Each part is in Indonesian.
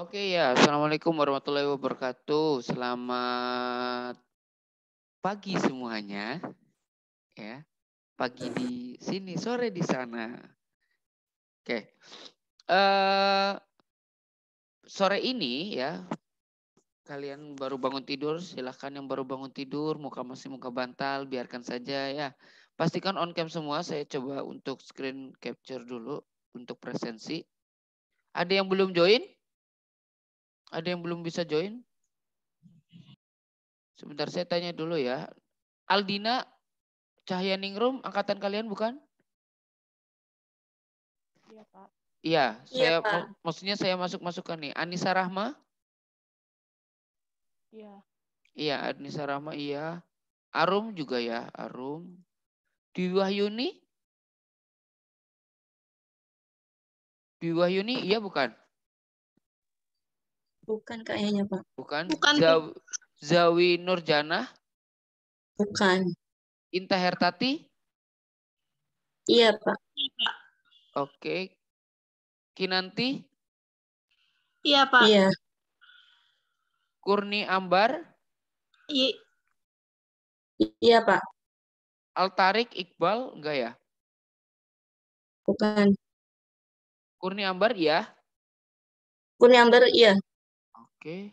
Oke ya, Assalamualaikum warahmatullahi wabarakatuh. Selamat pagi semuanya. Ya, pagi di sini, sore di sana. Oke, uh, sore ini ya kalian baru bangun tidur, silahkan yang baru bangun tidur, muka masih muka bantal, biarkan saja ya. Pastikan on cam semua. Saya coba untuk screen capture dulu untuk presensi. Ada yang belum join? Ada yang belum bisa join? Sebentar saya tanya dulu ya. Aldina Cahaya Ningrum angkatan kalian bukan? Iya, Pak. Iya, iya saya ya, Pak. maksudnya saya masuk-masukkan nih. Anissa Rahma? Iya. Iya, Anissa Rahma iya. Arum juga ya, Arum. Dwi Wahyuni? Dwi Wahyuni iya bukan? Bukan kayaknya, Pak. Bukan? Bukan. Zaw Zawi Nurjana? Bukan. Inta Hertati? Iya, iya, Pak. Oke. Kinanti? Iya, Pak. Iya. Kurni Ambar? I iya, Pak. Altarik Iqbal enggak ya? Bukan. Kurni Ambar iya? Kurni Ambar iya. Oke.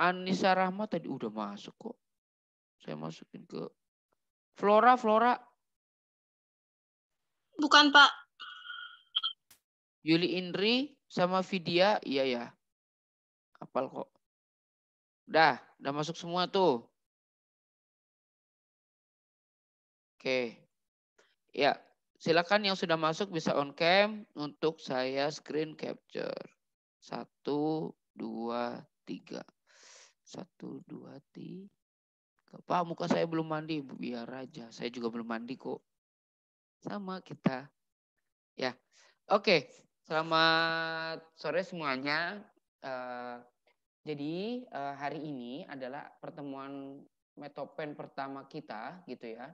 Anissa Rahma tadi udah masuk kok. Saya masukin ke Flora, Flora. Bukan, Pak. Yuli Indri sama Vidya, iya ya. Apal kok. Dah, udah masuk semua tuh. Oke. Ya, silakan yang sudah masuk bisa on cam untuk saya screen capture. Satu, dua, tiga. Satu, dua, tiga. Pak, muka saya belum mandi. Biar aja. Saya juga belum mandi kok. Sama kita. Ya. Oke. Selamat sore semuanya. Uh, jadi uh, hari ini adalah pertemuan metopen pertama kita gitu ya.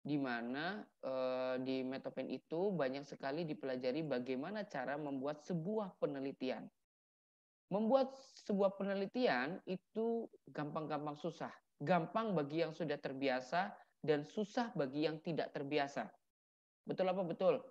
Di mana uh, di metopen itu banyak sekali dipelajari bagaimana cara membuat sebuah penelitian Membuat sebuah penelitian itu gampang-gampang susah. Gampang bagi yang sudah terbiasa dan susah bagi yang tidak terbiasa. Betul apa betul?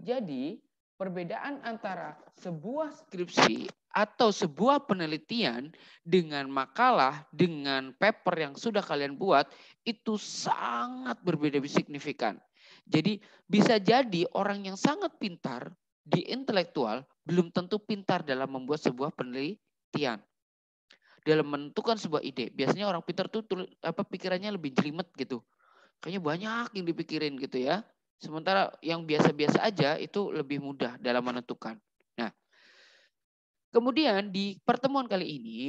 Jadi, perbedaan antara sebuah skripsi atau sebuah penelitian dengan makalah, dengan paper yang sudah kalian buat, itu sangat berbeda signifikan. Jadi bisa jadi orang yang sangat pintar di intelektual belum tentu pintar dalam membuat sebuah penelitian. Dalam menentukan sebuah ide, biasanya orang pintar tuh tulis, apa pikirannya lebih jelimet gitu. Kayaknya banyak yang dipikirin gitu ya. Sementara yang biasa-biasa aja itu lebih mudah dalam menentukan. Nah, kemudian di pertemuan kali ini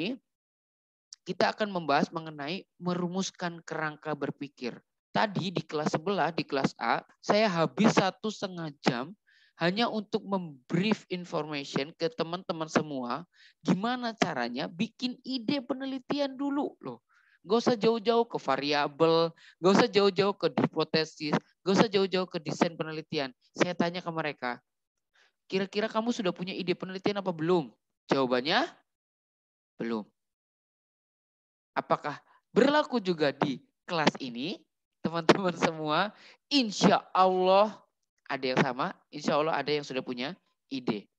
kita akan membahas mengenai merumuskan kerangka berpikir. Tadi di kelas sebelah, di kelas A, saya habis satu setengah jam hanya untuk membrief information ke teman-teman semua gimana caranya bikin ide penelitian dulu loh. Gak usah jauh-jauh ke variabel, gak usah jauh-jauh ke hipotesis, gak usah jauh-jauh ke desain penelitian. Saya tanya ke mereka, kira-kira kamu sudah punya ide penelitian apa belum? Jawabannya, belum. Apakah berlaku juga di kelas ini? Teman-teman semua, insya Allah ada yang sama, insya Allah ada yang sudah punya ide.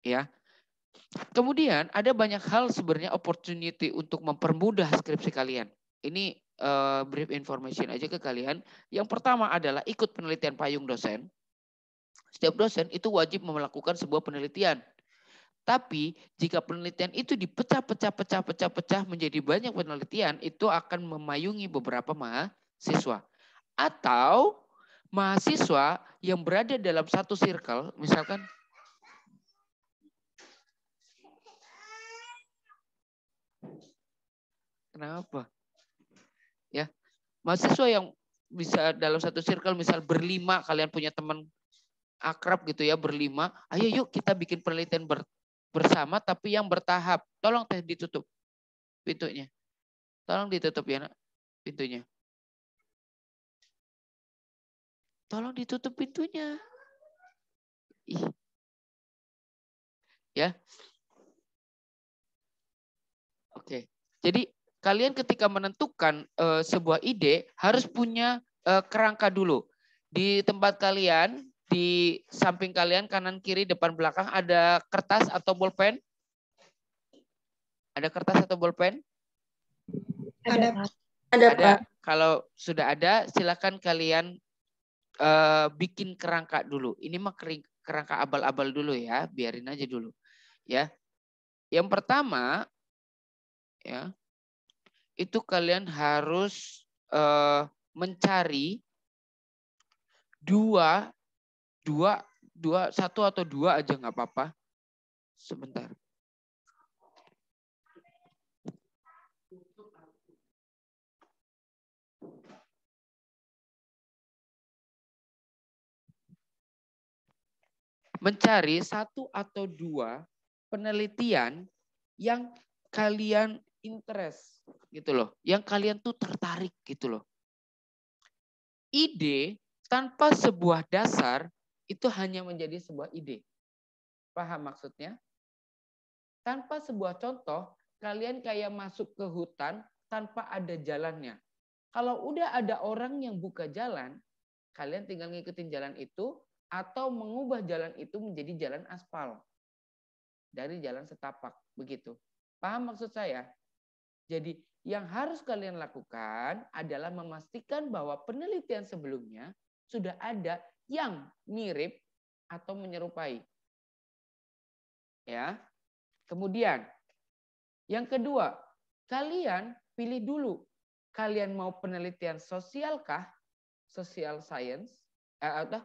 Ya. Kemudian ada banyak hal sebenarnya opportunity untuk mempermudah skripsi kalian. Ini uh, brief information aja ke kalian. Yang pertama adalah ikut penelitian payung dosen. Setiap dosen itu wajib melakukan sebuah penelitian. Tapi jika penelitian itu dipecah-pecah-pecah-pecah-pecah menjadi banyak penelitian, itu akan memayungi beberapa mahasiswa. Atau mahasiswa yang berada dalam satu circle, misalkan Kenapa? Ya. Mahasiswa yang bisa dalam satu circle misal berlima kalian punya teman akrab gitu ya berlima, ayo yuk kita bikin penelitian ber, bersama tapi yang bertahap. Tolong teh ditutup pintunya. Tolong ditutup ya, nak, pintunya. Tolong ditutup pintunya. Ih. Ya. Oke. Jadi kalian ketika menentukan uh, sebuah ide harus punya uh, kerangka dulu. Di tempat kalian, di samping kalian kanan kiri depan belakang ada kertas atau bolpen? Ada kertas atau bolpen? Ada. Ada, ada. Kalau sudah ada, silakan kalian uh, bikin kerangka dulu. Ini mah kerangka abal-abal dulu ya, biarin aja dulu. Ya. Yang pertama ya, itu kalian harus uh, mencari dua dua dua satu atau dua aja nggak apa-apa. Sebentar. mencari satu atau dua penelitian yang kalian interest gitu loh, yang kalian tuh tertarik gitu loh. Ide tanpa sebuah dasar itu hanya menjadi sebuah ide. Paham maksudnya? Tanpa sebuah contoh, kalian kayak masuk ke hutan tanpa ada jalannya. Kalau udah ada orang yang buka jalan, kalian tinggal ngikutin jalan itu, atau mengubah jalan itu menjadi jalan aspal dari jalan setapak begitu. Paham maksud saya? Jadi yang harus kalian lakukan adalah memastikan bahwa penelitian sebelumnya sudah ada yang mirip atau menyerupai. Ya. Kemudian yang kedua, kalian pilih dulu kalian mau penelitian sosialkah, social science eh, atau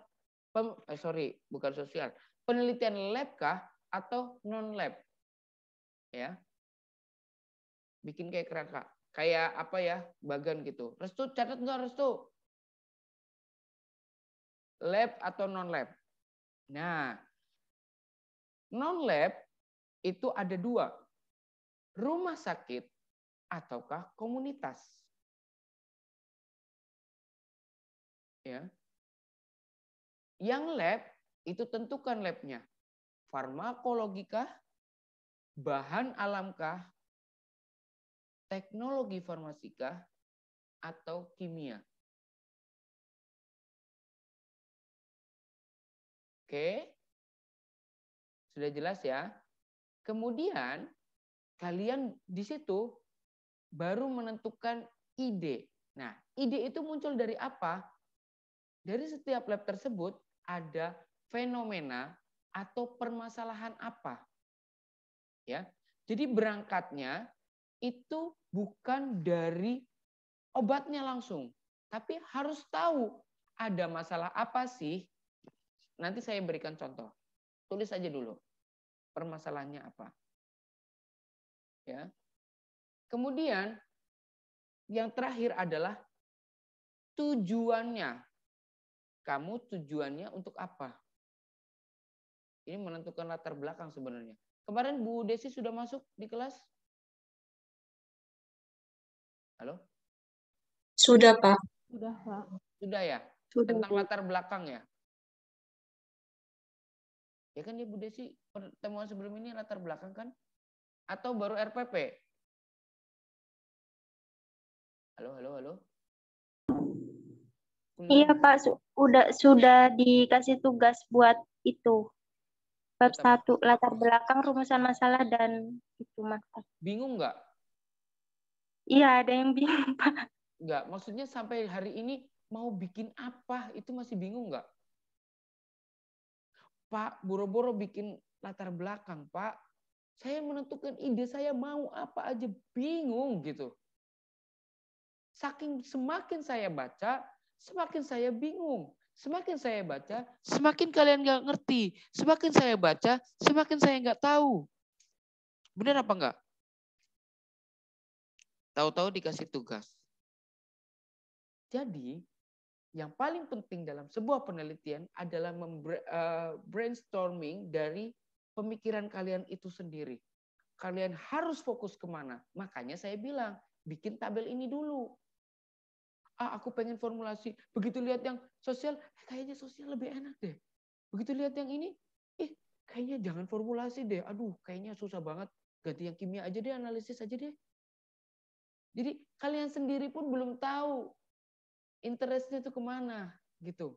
Pem, eh, sorry, bukan sosial. Penelitian lab kah atau non lab? Ya. Bikin kayak kerangka, kayak apa ya, bagan gitu. Restu catat nggak restu? Lab atau non lab? Nah, non lab itu ada dua. Rumah sakit ataukah komunitas. Ya. Yang lab itu tentukan labnya. Farmakologikah? Bahan alamkah? Teknologi farmasikah? Atau kimia? Oke. Sudah jelas ya? Kemudian kalian di situ baru menentukan ide. Nah, ide itu muncul dari apa? Dari setiap lab tersebut ada fenomena atau permasalahan apa. Ya. Jadi berangkatnya itu bukan dari obatnya langsung, tapi harus tahu ada masalah apa sih. Nanti saya berikan contoh. Tulis aja dulu permasalahannya apa. Ya. Kemudian yang terakhir adalah tujuannya kamu tujuannya untuk apa? Ini menentukan latar belakang sebenarnya. Kemarin Bu Desi sudah masuk di kelas? Halo? Sudah, Pak. Sudah, Pak. Sudah ya? Sudah. Tentang latar belakang ya? Ya kan ya Bu Desi, pertemuan sebelum ini latar belakang kan? Atau baru RPP? Halo, halo, halo. Hmm. Iya Pak, sudah sudah dikasih tugas buat itu. Bab satu latar belakang rumusan masalah dan itu maksud. Bingung nggak? Iya ada yang bingung Pak. Nggak, maksudnya sampai hari ini mau bikin apa itu masih bingung nggak? Pak, boro-boro bikin latar belakang Pak. Saya menentukan ide saya mau apa aja bingung gitu. Saking semakin saya baca, Semakin saya bingung, semakin saya baca, semakin kalian nggak ngerti. Semakin saya baca, semakin saya nggak tahu. Benar apa enggak? Tahu-tahu dikasih tugas. Jadi, yang paling penting dalam sebuah penelitian adalah eh, brainstorming dari pemikiran kalian itu sendiri. Kalian harus fokus kemana. Makanya saya bilang, bikin tabel ini dulu ah aku pengen formulasi. Begitu lihat yang sosial, eh, kayaknya sosial lebih enak deh. Begitu lihat yang ini, eh kayaknya jangan formulasi deh. Aduh, kayaknya susah banget. Ganti yang kimia aja deh, analisis aja deh. Jadi kalian sendiri pun belum tahu interestnya itu kemana gitu.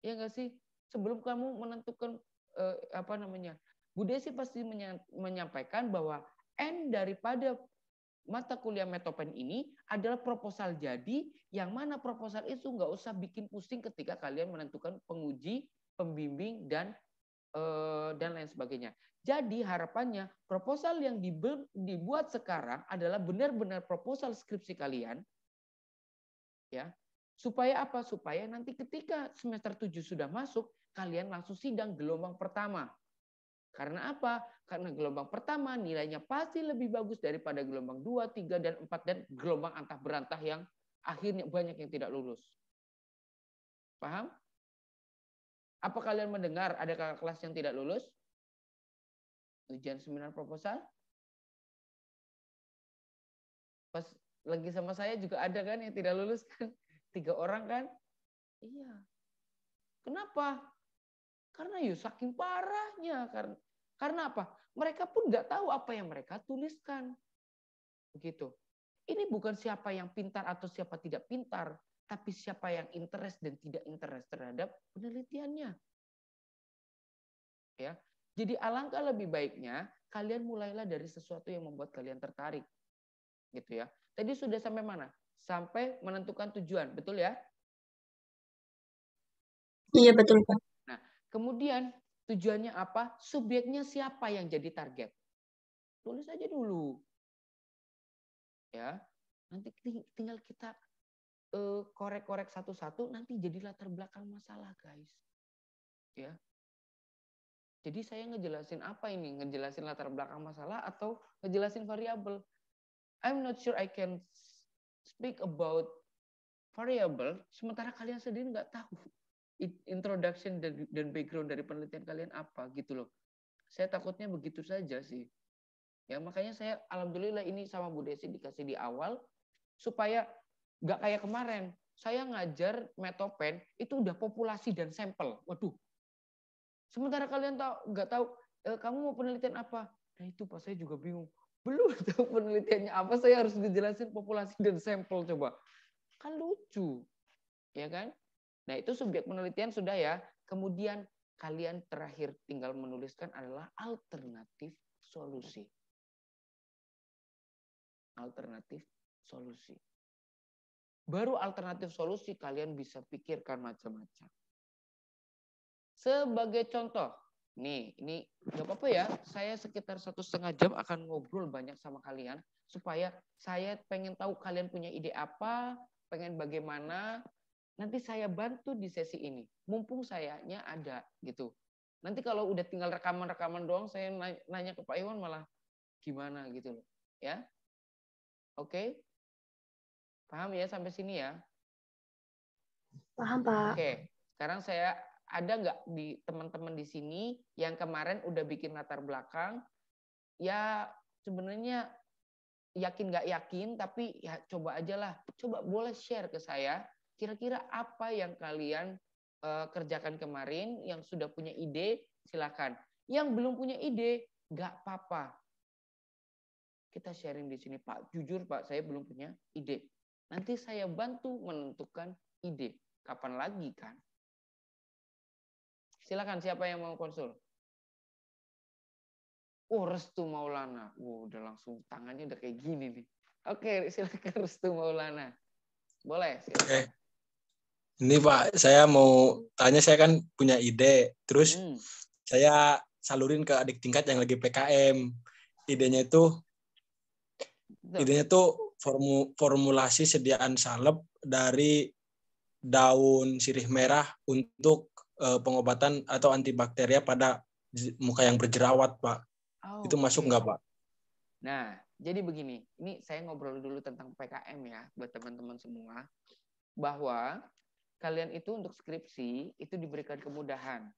Ya enggak sih? Sebelum kamu menentukan eh, apa namanya, Bu Desi pasti menyampaikan bahwa n daripada mata kuliah metopen ini adalah proposal jadi yang mana proposal itu nggak usah bikin pusing ketika kalian menentukan penguji, pembimbing dan eh, dan lain sebagainya. Jadi harapannya proposal yang dibuat sekarang adalah benar-benar proposal skripsi kalian ya. Supaya apa? Supaya nanti ketika semester 7 sudah masuk, kalian langsung sidang gelombang pertama. Karena apa? Karena gelombang pertama nilainya pasti lebih bagus daripada gelombang 2, 3, dan 4, dan gelombang antah berantah yang akhirnya banyak yang tidak lulus. Paham? Apa kalian mendengar ada kakak kelas yang tidak lulus? Ujian seminar proposal? Pas lagi sama saya juga ada kan yang tidak lulus kan? Tiga orang kan? Iya. Kenapa? Karena ya saking parahnya. Karena, karena apa? Mereka pun nggak tahu apa yang mereka tuliskan. Begitu. Ini bukan siapa yang pintar atau siapa tidak pintar, tapi siapa yang interest dan tidak interest terhadap penelitiannya. Ya. Jadi alangkah lebih baiknya kalian mulailah dari sesuatu yang membuat kalian tertarik. Gitu ya. Tadi sudah sampai mana? Sampai menentukan tujuan, betul ya? Iya, betul Pak. Kemudian tujuannya apa? Subjeknya siapa yang jadi target? Tulis aja dulu. Ya. Nanti tinggal kita eh, korek-korek satu-satu nanti jadi latar belakang masalah, guys. Ya. Jadi saya ngejelasin apa ini? Ngejelasin latar belakang masalah atau ngejelasin variabel? I'm not sure I can speak about variable sementara kalian sendiri nggak tahu introduction dan, dan background dari penelitian kalian apa gitu loh. Saya takutnya begitu saja sih. Ya makanya saya alhamdulillah ini sama Bu Desi dikasih di awal supaya nggak kayak kemarin. Saya ngajar metopen itu udah populasi dan sampel. Waduh. Sementara kalian tahu nggak tahu eh, kamu mau penelitian apa? Nah itu pak saya juga bingung. Belum tahu penelitiannya apa saya harus ngejelasin populasi dan sampel coba. Kan lucu. Ya kan? Nah, itu subjek penelitian sudah ya. Kemudian kalian terakhir tinggal menuliskan adalah alternatif solusi. Alternatif solusi. Baru alternatif solusi kalian bisa pikirkan macam-macam. Sebagai contoh, nih ini nggak apa-apa ya, saya sekitar satu setengah jam akan ngobrol banyak sama kalian supaya saya pengen tahu kalian punya ide apa, pengen bagaimana, nanti saya bantu di sesi ini. Mumpung sayanya ada gitu. Nanti kalau udah tinggal rekaman-rekaman doang, saya nanya ke Pak Iwan malah gimana gitu loh. Ya, oke? Okay? Paham ya sampai sini ya? Paham Pak. Oke, okay. sekarang saya ada nggak di teman-teman di sini yang kemarin udah bikin latar belakang? Ya sebenarnya yakin nggak yakin, tapi ya coba aja lah. Coba boleh share ke saya kira-kira apa yang kalian uh, kerjakan kemarin yang sudah punya ide silakan yang belum punya ide nggak apa-apa kita sharing di sini Pak jujur Pak saya belum punya ide nanti saya bantu menentukan ide kapan lagi kan silakan siapa yang mau konsul Oh Restu Maulana, wow, udah langsung tangannya udah kayak gini nih. Oke, silakan Restu Maulana. Boleh, silakan. Okay ini Pak, saya mau tanya saya kan punya ide, terus hmm. saya salurin ke adik tingkat yang lagi PKM. Idenya itu idenya itu formu, formulasi sediaan salep dari daun sirih merah untuk uh, pengobatan atau antibakteria pada muka yang berjerawat, Pak. Oh, itu masuk nggak, Pak? Nah, jadi begini, ini saya ngobrol dulu tentang PKM ya buat teman-teman semua bahwa kalian itu untuk skripsi itu diberikan kemudahan.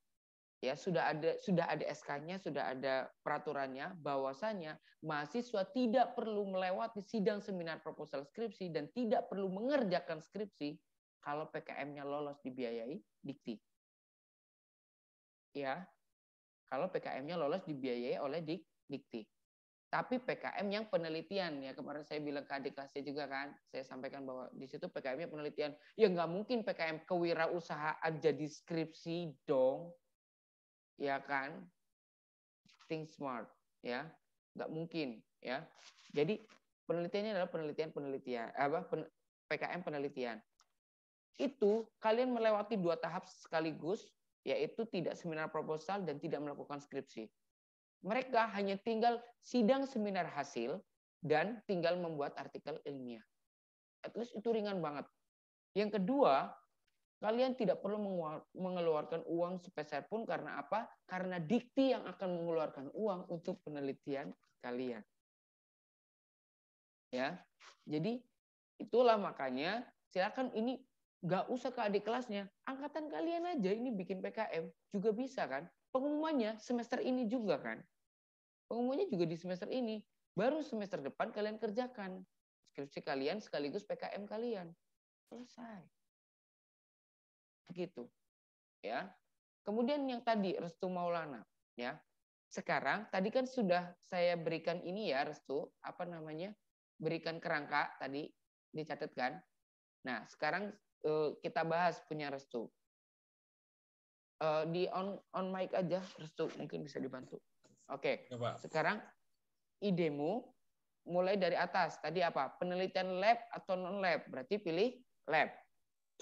Ya, sudah ada sudah ada SK-nya, sudah ada peraturannya bahwasanya mahasiswa tidak perlu melewati sidang seminar proposal skripsi dan tidak perlu mengerjakan skripsi kalau PKM-nya lolos dibiayai dikti. Ya. Kalau PKM-nya lolos dibiayai oleh dik, dikti tapi PKM yang penelitian ya kemarin saya bilang ke adik kelasnya juga kan saya sampaikan bahwa di situ PKM-nya penelitian ya nggak mungkin PKM kewirausahaan jadi skripsi dong ya kan think smart ya nggak mungkin ya jadi penelitiannya adalah penelitian penelitian apa pen, PKM penelitian itu kalian melewati dua tahap sekaligus yaitu tidak seminar proposal dan tidak melakukan skripsi mereka hanya tinggal sidang seminar hasil dan tinggal membuat artikel ilmiah. At least itu ringan banget. Yang kedua, kalian tidak perlu mengeluarkan uang sepeser pun karena apa? Karena dikti yang akan mengeluarkan uang untuk penelitian kalian. Ya. Jadi itulah makanya silakan ini gak usah ke adik kelasnya. Angkatan kalian aja ini bikin PKM juga bisa kan? Pengumumannya semester ini juga kan? Pengumumannya juga di semester ini. Baru semester depan kalian kerjakan. Skripsi kalian sekaligus PKM kalian. Selesai. Begitu. Ya. Kemudian yang tadi Restu Maulana, ya. Sekarang tadi kan sudah saya berikan ini ya Restu, apa namanya? Berikan kerangka tadi dicatatkan. Nah, sekarang eh, kita bahas punya Restu. Eh, di on on mic aja Restu mungkin bisa dibantu. Oke. Okay. Iya, sekarang idemu mulai dari atas. Tadi apa? Penelitian lab atau non lab? Berarti pilih lab.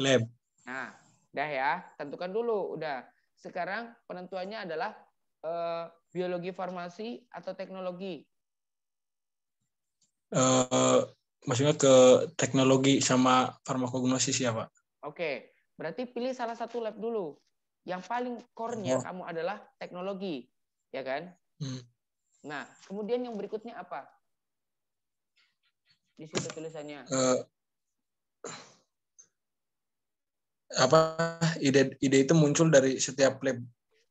Lab. Nah, udah ya. Tentukan dulu. Udah. Sekarang penentuannya adalah eh, biologi farmasi atau teknologi. Uh, maksudnya ke teknologi sama farmakognosis ya pak? Oke, berarti pilih salah satu lab dulu. Yang paling core-nya oh. kamu adalah teknologi, ya kan? Hmm. Nah, kemudian yang berikutnya apa? Di situ tulisannya. Uh, apa ide ide itu muncul dari setiap lab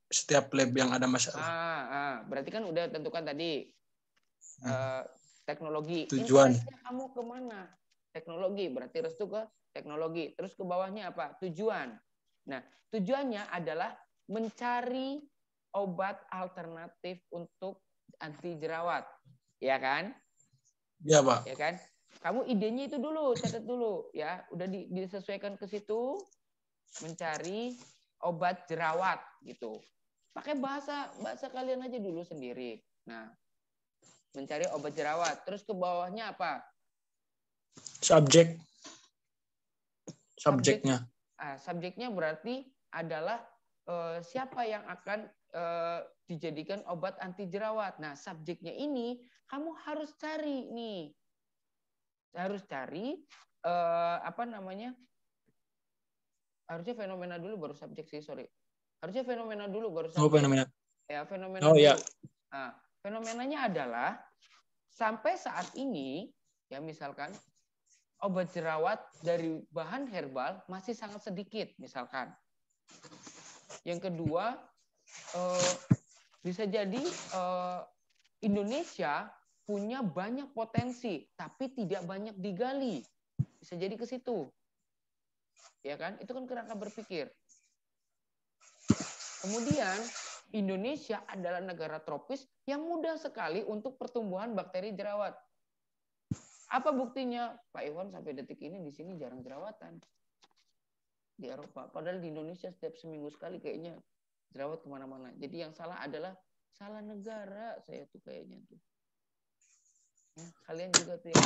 setiap lab yang ada masalah. Ah, ah berarti kan udah tentukan tadi uh, teknologi. Tujuan. kamu kemana? Teknologi berarti restu ke teknologi. Terus ke bawahnya apa? Tujuan. Nah, tujuannya adalah mencari obat alternatif untuk anti jerawat, ya kan? Ya pak. Ya kan? Kamu idenya itu dulu, catat dulu ya. Udah di, disesuaikan ke situ, mencari obat jerawat gitu. Pakai bahasa bahasa kalian aja dulu sendiri. Nah, mencari obat jerawat. Terus ke bawahnya apa? Subjek. Subjeknya. Subjek, ah, subjeknya berarti adalah eh, siapa yang akan e, dijadikan obat anti jerawat. Nah, subjeknya ini kamu harus cari nih. Harus cari e, apa namanya? Harusnya fenomena dulu baru subjek sih, sorry. Harusnya fenomena dulu baru oh, subjek. Oh, fenomena. Ya, fenomena. Oh, ya. Nah, fenomenanya adalah sampai saat ini ya misalkan obat jerawat dari bahan herbal masih sangat sedikit misalkan. Yang kedua, uh, bisa jadi uh, Indonesia punya banyak potensi tapi tidak banyak digali. Bisa jadi ke situ. Ya kan? Itu kan kerangka berpikir. Kemudian Indonesia adalah negara tropis yang mudah sekali untuk pertumbuhan bakteri jerawat. Apa buktinya? Pak Iwan sampai detik ini di sini jarang jerawatan. Di Eropa. Padahal di Indonesia setiap seminggu sekali kayaknya jerawat kemana-mana. Jadi yang salah adalah salah negara saya tuh kayaknya tuh. Ya, kalian juga tuh yang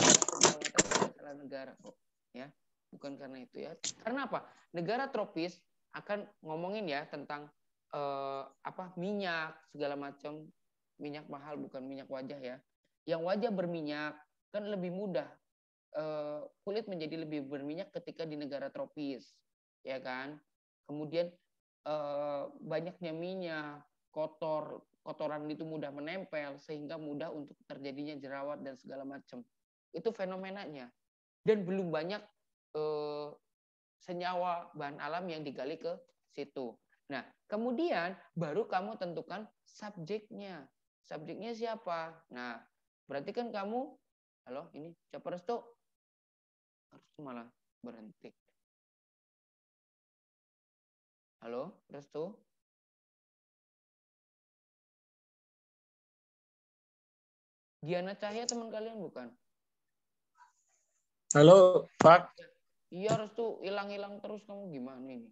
salah negara kok, ya. Bukan karena itu ya. Karena apa? Negara tropis akan ngomongin ya tentang eh, apa minyak segala macam minyak mahal bukan minyak wajah ya. Yang wajah berminyak kan lebih mudah eh, kulit menjadi lebih berminyak ketika di negara tropis, ya kan? Kemudian Eh, banyaknya minyak, kotor, kotoran itu mudah menempel sehingga mudah untuk terjadinya jerawat dan segala macam. Itu fenomenanya. Dan belum banyak eh, senyawa bahan alam yang digali ke situ. Nah, kemudian baru kamu tentukan subjeknya. Subjeknya siapa? Nah, berarti kan kamu halo ini capres tuh harus malah berhenti. Halo, Restu? Diana Cahya teman kalian bukan? Halo, Pak. Iya, Restu, hilang-hilang terus kamu gimana ini?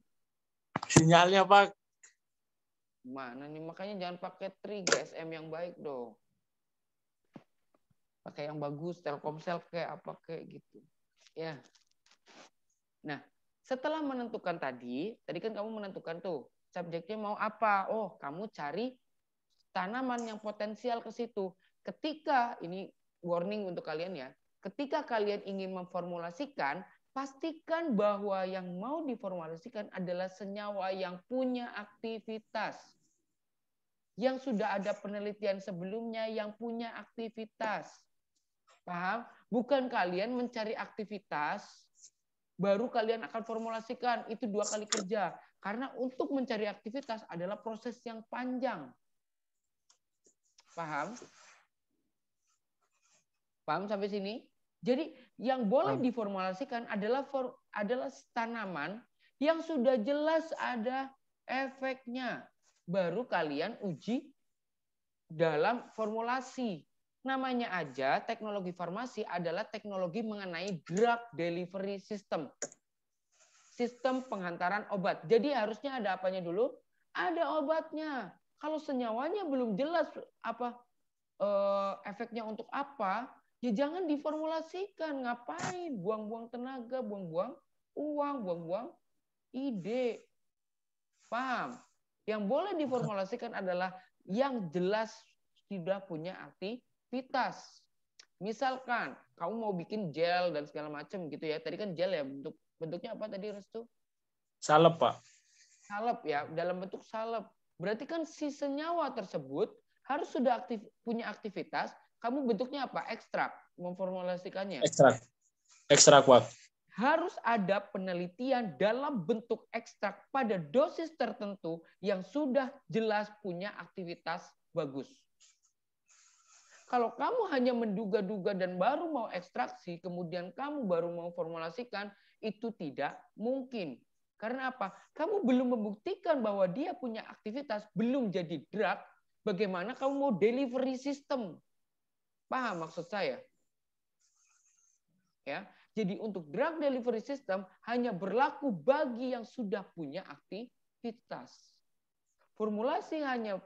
Sinyalnya, Pak. mana nih? Makanya jangan pakai tri GSM yang baik dong. Pakai yang bagus, Telkomsel kayak apa kayak gitu. Ya. Nah, setelah menentukan tadi, tadi kan kamu menentukan tuh subjeknya mau apa. Oh, kamu cari tanaman yang potensial ke situ. Ketika ini warning untuk kalian ya, ketika kalian ingin memformulasikan, pastikan bahwa yang mau diformulasikan adalah senyawa yang punya aktivitas. Yang sudah ada penelitian sebelumnya yang punya aktivitas. Paham? Bukan kalian mencari aktivitas baru kalian akan formulasikan itu dua kali kerja. Karena untuk mencari aktivitas adalah proses yang panjang. Paham? Paham sampai sini? Jadi yang boleh diformulasikan adalah for, adalah tanaman yang sudah jelas ada efeknya. Baru kalian uji dalam formulasi. Namanya aja teknologi farmasi adalah teknologi mengenai drug delivery system. Sistem penghantaran obat. Jadi harusnya ada apanya dulu? Ada obatnya. Kalau senyawanya belum jelas apa eh, efeknya untuk apa, ya jangan diformulasikan. Ngapain? Buang-buang tenaga, buang-buang uang, buang-buang ide. Paham? Yang boleh diformulasikan adalah yang jelas sudah punya arti aktivitas. Misalkan kamu mau bikin gel dan segala macam gitu ya. Tadi kan gel ya bentuk bentuknya apa tadi Restu? Salep, Pak. Salep ya, dalam bentuk salep. Berarti kan si senyawa tersebut harus sudah aktif, punya aktivitas. Kamu bentuknya apa? Ekstrak, memformulasikannya. Ekstrak. Ekstrak, Pak. Harus ada penelitian dalam bentuk ekstrak pada dosis tertentu yang sudah jelas punya aktivitas bagus. Kalau kamu hanya menduga-duga dan baru mau ekstraksi, kemudian kamu baru mau formulasikan, itu tidak mungkin. Karena apa? Kamu belum membuktikan bahwa dia punya aktivitas, belum jadi drug, bagaimana kamu mau delivery system. Paham maksud saya? Ya. Jadi untuk drug delivery system hanya berlaku bagi yang sudah punya aktivitas. Formulasi hanya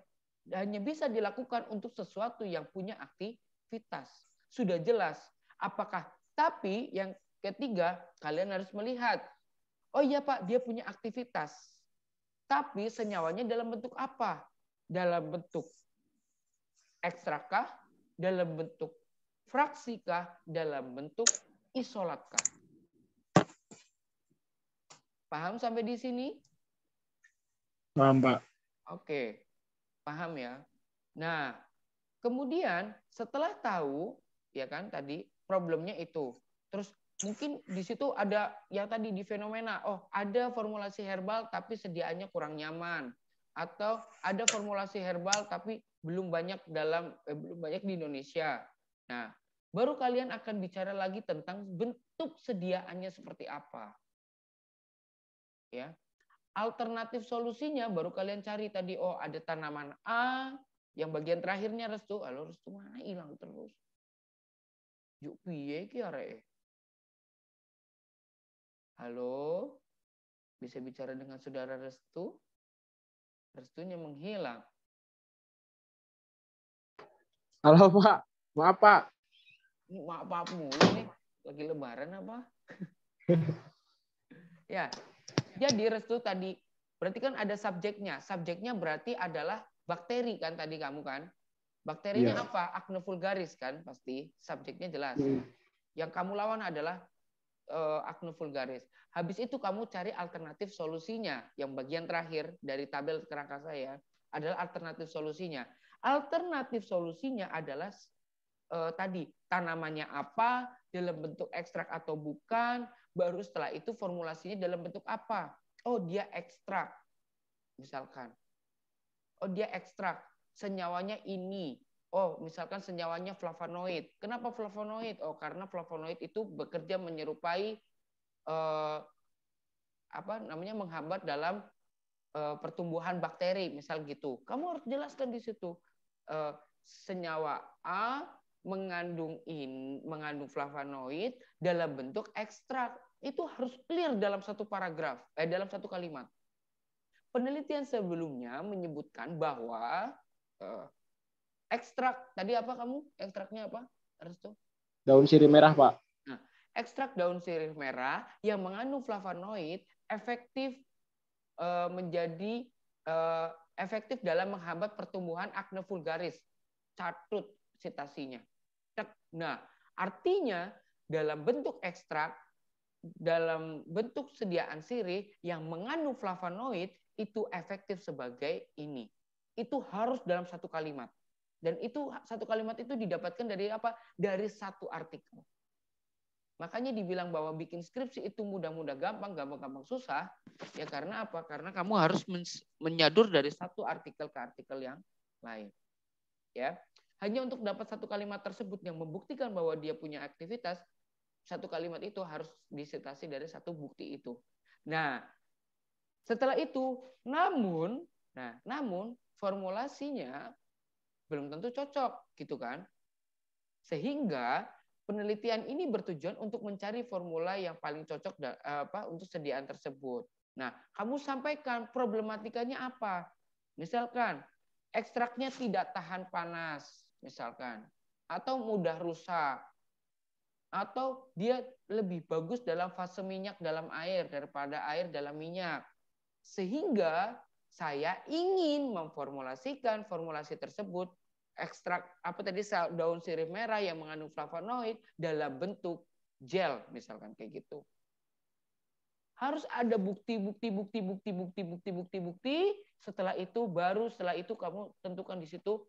hanya bisa dilakukan untuk sesuatu yang punya aktivitas. Sudah jelas. Apakah tapi yang ketiga kalian harus melihat oh iya Pak dia punya aktivitas tapi senyawanya dalam bentuk apa? Dalam bentuk ekstrakah? Dalam bentuk fraksikah? Dalam bentuk isolatkah? Paham sampai di sini? Paham, Pak. Oke. Paham ya? Nah, kemudian setelah tahu, ya kan tadi problemnya itu. Terus mungkin di situ ada yang tadi di fenomena, oh ada formulasi herbal tapi sediaannya kurang nyaman atau ada formulasi herbal tapi belum banyak dalam eh, belum banyak di Indonesia. Nah, baru kalian akan bicara lagi tentang bentuk sediaannya seperti apa. Ya alternatif solusinya baru kalian cari tadi oh ada tanaman A yang bagian terakhirnya restu, halo ah, restu mana hilang terus. Yuk piye ki Halo? Bisa bicara dengan saudara restu? Restunya menghilang. Halo Pak, maaf Pak. Maaf Pak mulu nih, lagi lebaran apa? ya, jadi restu tadi berarti kan ada subjeknya. Subjeknya berarti adalah bakteri kan tadi kamu kan? Bakterinya yeah. apa? Acne vulgaris kan pasti. Subjeknya jelas. mm. Yang kamu lawan adalah uh, acne vulgaris. Habis itu kamu cari alternatif solusinya. Yang bagian terakhir dari tabel kerangka saya adalah alternatif solusinya. Alternatif solusinya adalah uh, tadi tanamannya apa, dalam bentuk ekstrak atau bukan, baru setelah itu formulasinya dalam bentuk apa? Oh, dia ekstrak. Misalkan. Oh, dia ekstrak. Senyawanya ini. Oh, misalkan senyawanya flavonoid. Kenapa flavonoid? Oh, karena flavonoid itu bekerja menyerupai eh, apa namanya menghambat dalam eh, pertumbuhan bakteri, misal gitu. Kamu harus jelaskan di situ. Eh, senyawa A mengandung in, mengandung flavonoid dalam bentuk ekstrak itu harus clear dalam satu paragraf, eh, dalam satu kalimat. Penelitian sebelumnya menyebutkan bahwa uh, ekstrak tadi apa kamu? Ekstraknya apa? Restu? Daun sirih merah, Pak. Nah, ekstrak daun sirih merah yang mengandung flavonoid efektif uh, menjadi uh, efektif dalam menghambat pertumbuhan akne vulgaris. Catut citasinya. Nah, artinya dalam bentuk ekstrak dalam bentuk sediaan sirih yang mengandung flavonoid itu efektif sebagai ini. Itu harus dalam satu kalimat. Dan itu satu kalimat itu didapatkan dari apa? Dari satu artikel. Makanya dibilang bahwa bikin skripsi itu mudah-mudah gampang, gampang-gampang susah. Ya karena apa? Karena kamu harus menyadur dari satu artikel ke artikel yang lain. Ya. Hanya untuk dapat satu kalimat tersebut yang membuktikan bahwa dia punya aktivitas, satu kalimat itu harus disertasi dari satu bukti itu. Nah, setelah itu, namun, nah, namun formulasinya belum tentu cocok, gitu kan? Sehingga penelitian ini bertujuan untuk mencari formula yang paling cocok dan, apa untuk sediaan tersebut. Nah, kamu sampaikan problematikanya apa? Misalkan ekstraknya tidak tahan panas, misalkan, atau mudah rusak, atau dia lebih bagus dalam fase minyak dalam air daripada air dalam minyak. Sehingga saya ingin memformulasikan formulasi tersebut ekstrak apa tadi daun sirih merah yang mengandung flavonoid dalam bentuk gel misalkan kayak gitu. Harus ada bukti bukti bukti bukti bukti bukti bukti bukti setelah itu baru setelah itu kamu tentukan di situ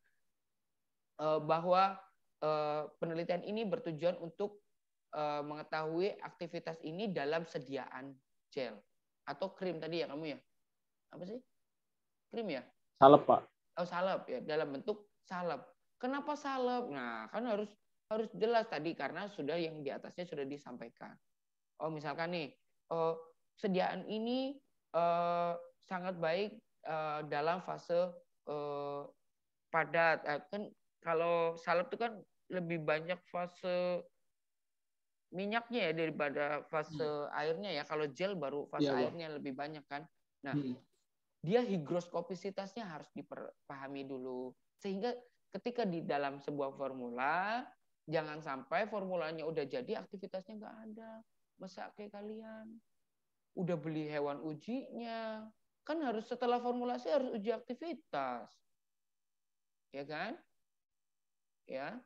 eh, bahwa eh, penelitian ini bertujuan untuk Eh, mengetahui aktivitas ini dalam sediaan gel atau krim tadi ya kamu ya? Apa sih? Krim ya? Salep, Pak. Oh, salep ya, dalam bentuk salep. Kenapa salep? Nah, kan harus harus jelas tadi karena sudah yang di atasnya sudah disampaikan. Oh, misalkan nih, oh, sediaan ini eh, sangat baik eh, dalam fase eh, padat. Eh, kan kalau salep itu kan lebih banyak fase minyaknya ya daripada fase hmm. airnya ya. Kalau gel baru fase ya, airnya lebih banyak kan. Nah, hmm. dia higroskopisitasnya harus dipahami dulu sehingga ketika di dalam sebuah formula jangan sampai formulanya udah jadi aktivitasnya nggak ada masa kayak kalian udah beli hewan ujinya kan harus setelah formulasi harus uji aktivitas ya kan ya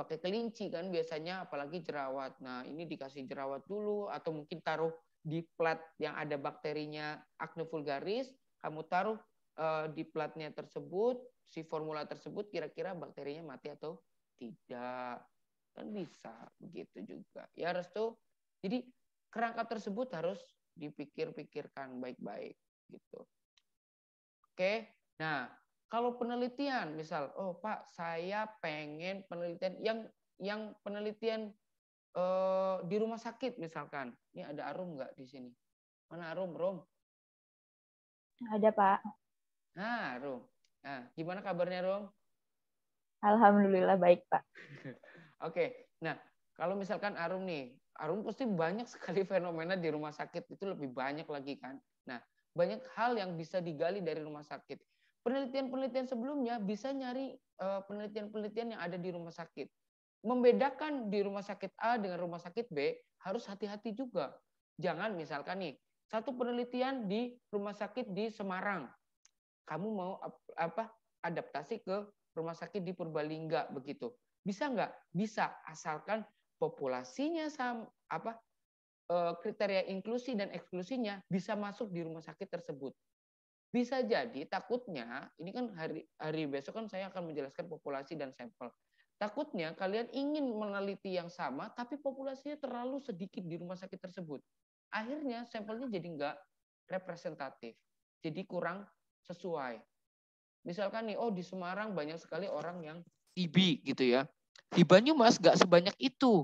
pakai kelinci kan biasanya apalagi jerawat. Nah, ini dikasih jerawat dulu atau mungkin taruh di plat yang ada bakterinya acne vulgaris, kamu taruh uh, di platnya tersebut, si formula tersebut kira-kira bakterinya mati atau tidak. Kan bisa begitu juga. Ya, Restu. Jadi kerangka tersebut harus dipikir-pikirkan baik-baik gitu. Oke. Nah, kalau penelitian, misal, oh Pak, saya pengen penelitian yang yang penelitian eh, di rumah sakit misalkan. Ini ada Arum nggak di sini? Mana Arum, Rom? Ada Pak. Nah, arum Nah, gimana kabarnya Rom? Alhamdulillah baik Pak. Oke, nah kalau misalkan Arum nih, Arum pasti banyak sekali fenomena di rumah sakit itu lebih banyak lagi kan. Nah, banyak hal yang bisa digali dari rumah sakit penelitian-penelitian sebelumnya bisa nyari eh, penelitian-penelitian yang ada di rumah sakit. Membedakan di rumah sakit A dengan rumah sakit B harus hati-hati juga. Jangan misalkan nih, satu penelitian di rumah sakit di Semarang. Kamu mau apa? adaptasi ke rumah sakit di Purbalingga begitu. Bisa nggak? Bisa asalkan populasinya sama apa eh, kriteria inklusi dan eksklusinya bisa masuk di rumah sakit tersebut. Bisa jadi takutnya, ini kan hari hari besok kan saya akan menjelaskan populasi dan sampel. Takutnya kalian ingin meneliti yang sama, tapi populasinya terlalu sedikit di rumah sakit tersebut. Akhirnya sampelnya jadi nggak representatif, jadi kurang sesuai. Misalkan nih, oh di Semarang banyak sekali orang yang TB gitu ya. Di Banyumas nggak sebanyak itu.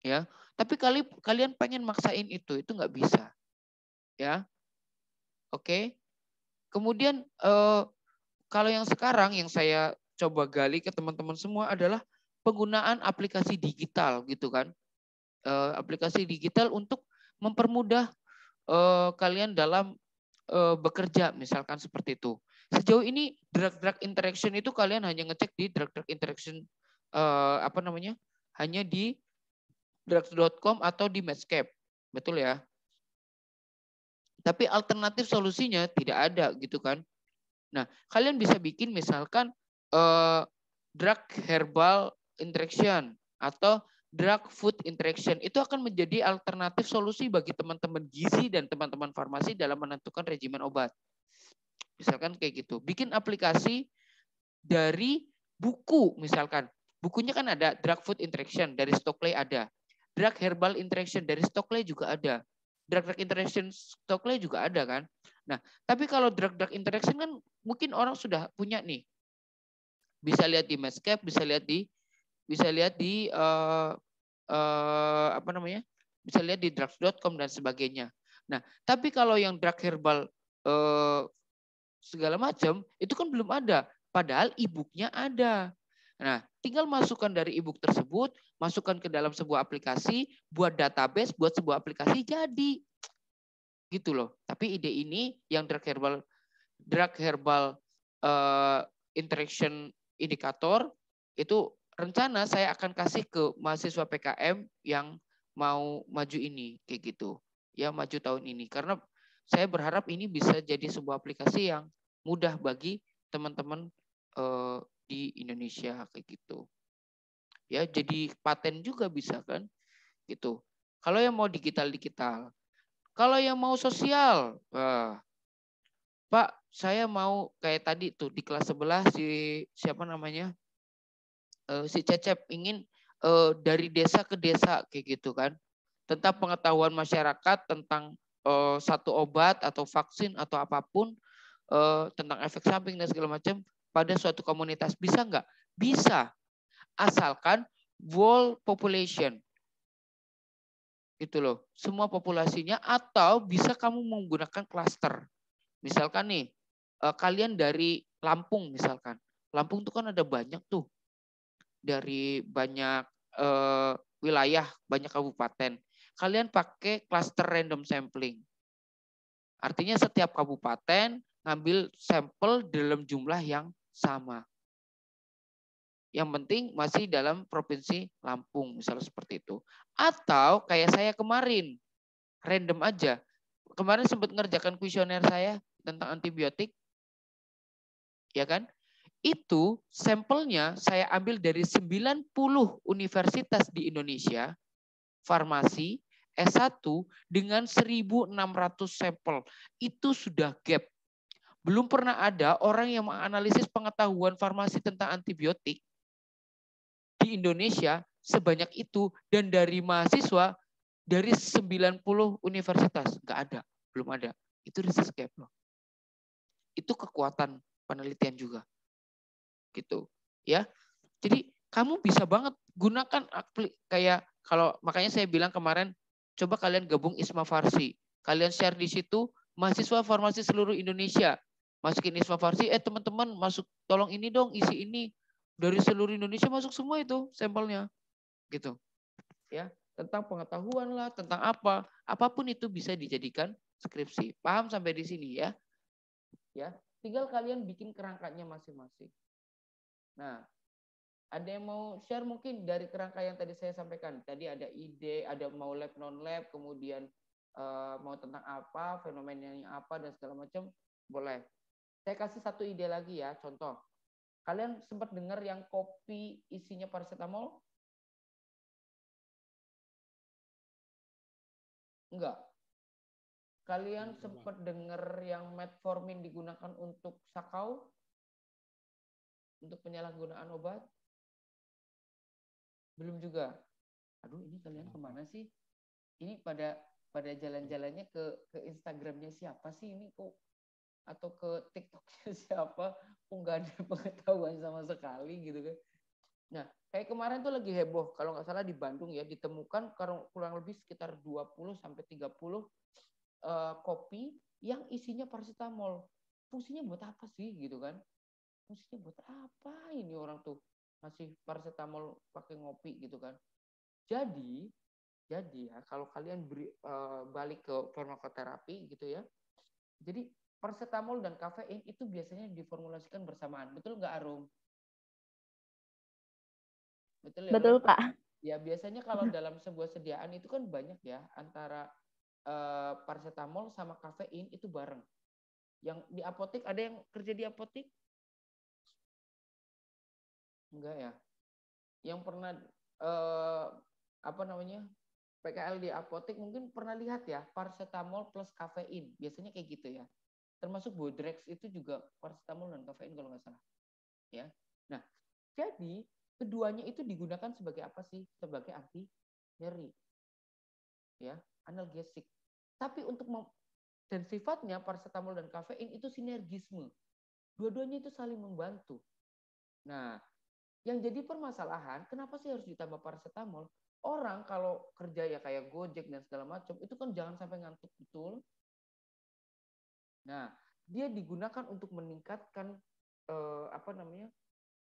Ya, tapi kali, kalian pengen maksain itu, itu nggak bisa. Ya, Oke. Okay? Kemudian eh, kalau yang sekarang yang saya coba gali ke teman-teman semua adalah penggunaan aplikasi digital gitu kan. Eh, aplikasi digital untuk mempermudah eh, kalian dalam eh, bekerja misalkan seperti itu. Sejauh ini drag-drag interaction itu kalian hanya ngecek di drag-drag interaction eh, apa namanya? hanya di drag.com atau di Medscape. Betul ya? Tapi alternatif solusinya tidak ada gitu kan. Nah, kalian bisa bikin misalkan uh, drug herbal interaction atau drug food interaction itu akan menjadi alternatif solusi bagi teman-teman gizi dan teman-teman farmasi dalam menentukan regimen obat. Misalkan kayak gitu. Bikin aplikasi dari buku misalkan. Bukunya kan ada drug food interaction dari Stokley ada. Drug herbal interaction dari Stokley juga ada drug-drug interaction stoknya juga ada kan. Nah, tapi kalau drug-drug interaction kan mungkin orang sudah punya nih. Bisa lihat di Medscape, bisa lihat di bisa lihat di uh, uh, apa namanya? Bisa lihat di drugs.com dan sebagainya. Nah, tapi kalau yang drug herbal uh, segala macam itu kan belum ada, padahal e ada. Nah, tinggal masukkan dari e tersebut, masukkan ke dalam sebuah aplikasi, buat database, buat sebuah aplikasi jadi. Gitu loh. Tapi ide ini yang drug herbal drug herbal uh, interaction indikator itu rencana saya akan kasih ke mahasiswa PKM yang mau maju ini kayak gitu. Ya, maju tahun ini karena saya berharap ini bisa jadi sebuah aplikasi yang mudah bagi teman-teman uh, di Indonesia kayak gitu. Ya, jadi paten juga bisa kan? Gitu. Kalau yang mau digital-digital. Kalau yang mau sosial, wah. Pak, saya mau kayak tadi tuh di kelas sebelah si siapa namanya? Uh, si Cecep ingin uh, dari desa ke desa kayak gitu kan. Tentang pengetahuan masyarakat tentang uh, satu obat atau vaksin atau apapun uh, tentang efek samping dan segala macam pada suatu komunitas. Bisa nggak? Bisa. Asalkan world population. Gitu loh. Semua populasinya atau bisa kamu menggunakan cluster. Misalkan nih, eh, kalian dari Lampung misalkan. Lampung tuh kan ada banyak tuh. Dari banyak uh, wilayah, banyak kabupaten. Kalian pakai cluster random sampling. Artinya setiap kabupaten ngambil sampel dalam jumlah yang sama. Yang penting masih dalam provinsi Lampung, misalnya seperti itu. Atau kayak saya kemarin, random aja. Kemarin sempat ngerjakan kuesioner saya tentang antibiotik, ya kan? Itu sampelnya saya ambil dari 90 universitas di Indonesia, farmasi, S1 dengan 1.600 sampel. Itu sudah gap belum pernah ada orang yang menganalisis pengetahuan farmasi tentang antibiotik di Indonesia sebanyak itu dan dari mahasiswa dari 90 universitas nggak ada belum ada itu research gap loh itu kekuatan penelitian juga gitu ya jadi kamu bisa banget gunakan aplik kayak kalau makanya saya bilang kemarin coba kalian gabung Isma Farsi kalian share di situ mahasiswa farmasi seluruh Indonesia masukin Isma Farsi, eh teman-teman masuk tolong ini dong isi ini dari seluruh Indonesia masuk semua itu sampelnya. Gitu. Ya, tentang pengetahuan lah, tentang apa, apapun itu bisa dijadikan skripsi. Paham sampai di sini ya? Ya, tinggal kalian bikin kerangkanya masing-masing. Nah, ada yang mau share mungkin dari kerangka yang tadi saya sampaikan. Tadi ada ide, ada mau lab non lab, kemudian eh, mau tentang apa, fenomena yang apa dan segala macam, boleh. Saya kasih satu ide lagi ya, contoh. Kalian sempat dengar yang kopi isinya paracetamol? Enggak. Kalian sempat dengar yang metformin digunakan untuk sakau? Untuk penyalahgunaan obat? Belum juga. Aduh, ini kalian kemana sih? Ini pada pada jalan-jalannya ke ke Instagramnya siapa sih ini kok atau ke TikToknya siapa pun nggak ada pengetahuan sama sekali gitu kan nah kayak kemarin tuh lagi heboh kalau nggak salah di Bandung ya ditemukan kurang lebih sekitar 20 sampai 30 uh, eh, kopi yang isinya paracetamol fungsinya buat apa sih gitu kan fungsinya buat apa ini orang tuh masih paracetamol pakai ngopi gitu kan jadi jadi ya kalau kalian beri, uh, balik ke farmakoterapi gitu ya jadi Persetamol dan kafein itu biasanya diformulasikan bersamaan. Betul nggak, Arum? Betul ya? Betul, Pak. Ya, biasanya kalau dalam sebuah sediaan itu kan banyak ya antara uh, paracetamol sama kafein itu bareng. Yang di apotek ada yang kerja di apotek? Enggak ya. Yang pernah uh, apa namanya? PKL di apotek mungkin pernah lihat ya, paracetamol plus kafein. Biasanya kayak gitu ya termasuk Bodrex itu juga paracetamol dan kafein kalau nggak salah. Ya. Nah, jadi keduanya itu digunakan sebagai apa sih? Sebagai anti nyeri. Ya, analgesik. Tapi untuk dan sifatnya paracetamol dan kafein itu sinergisme. Dua-duanya itu saling membantu. Nah, yang jadi permasalahan, kenapa sih harus ditambah paracetamol? Orang kalau kerja ya kayak Gojek dan segala macam, itu kan jangan sampai ngantuk betul, Nah, dia digunakan untuk meningkatkan eh, apa namanya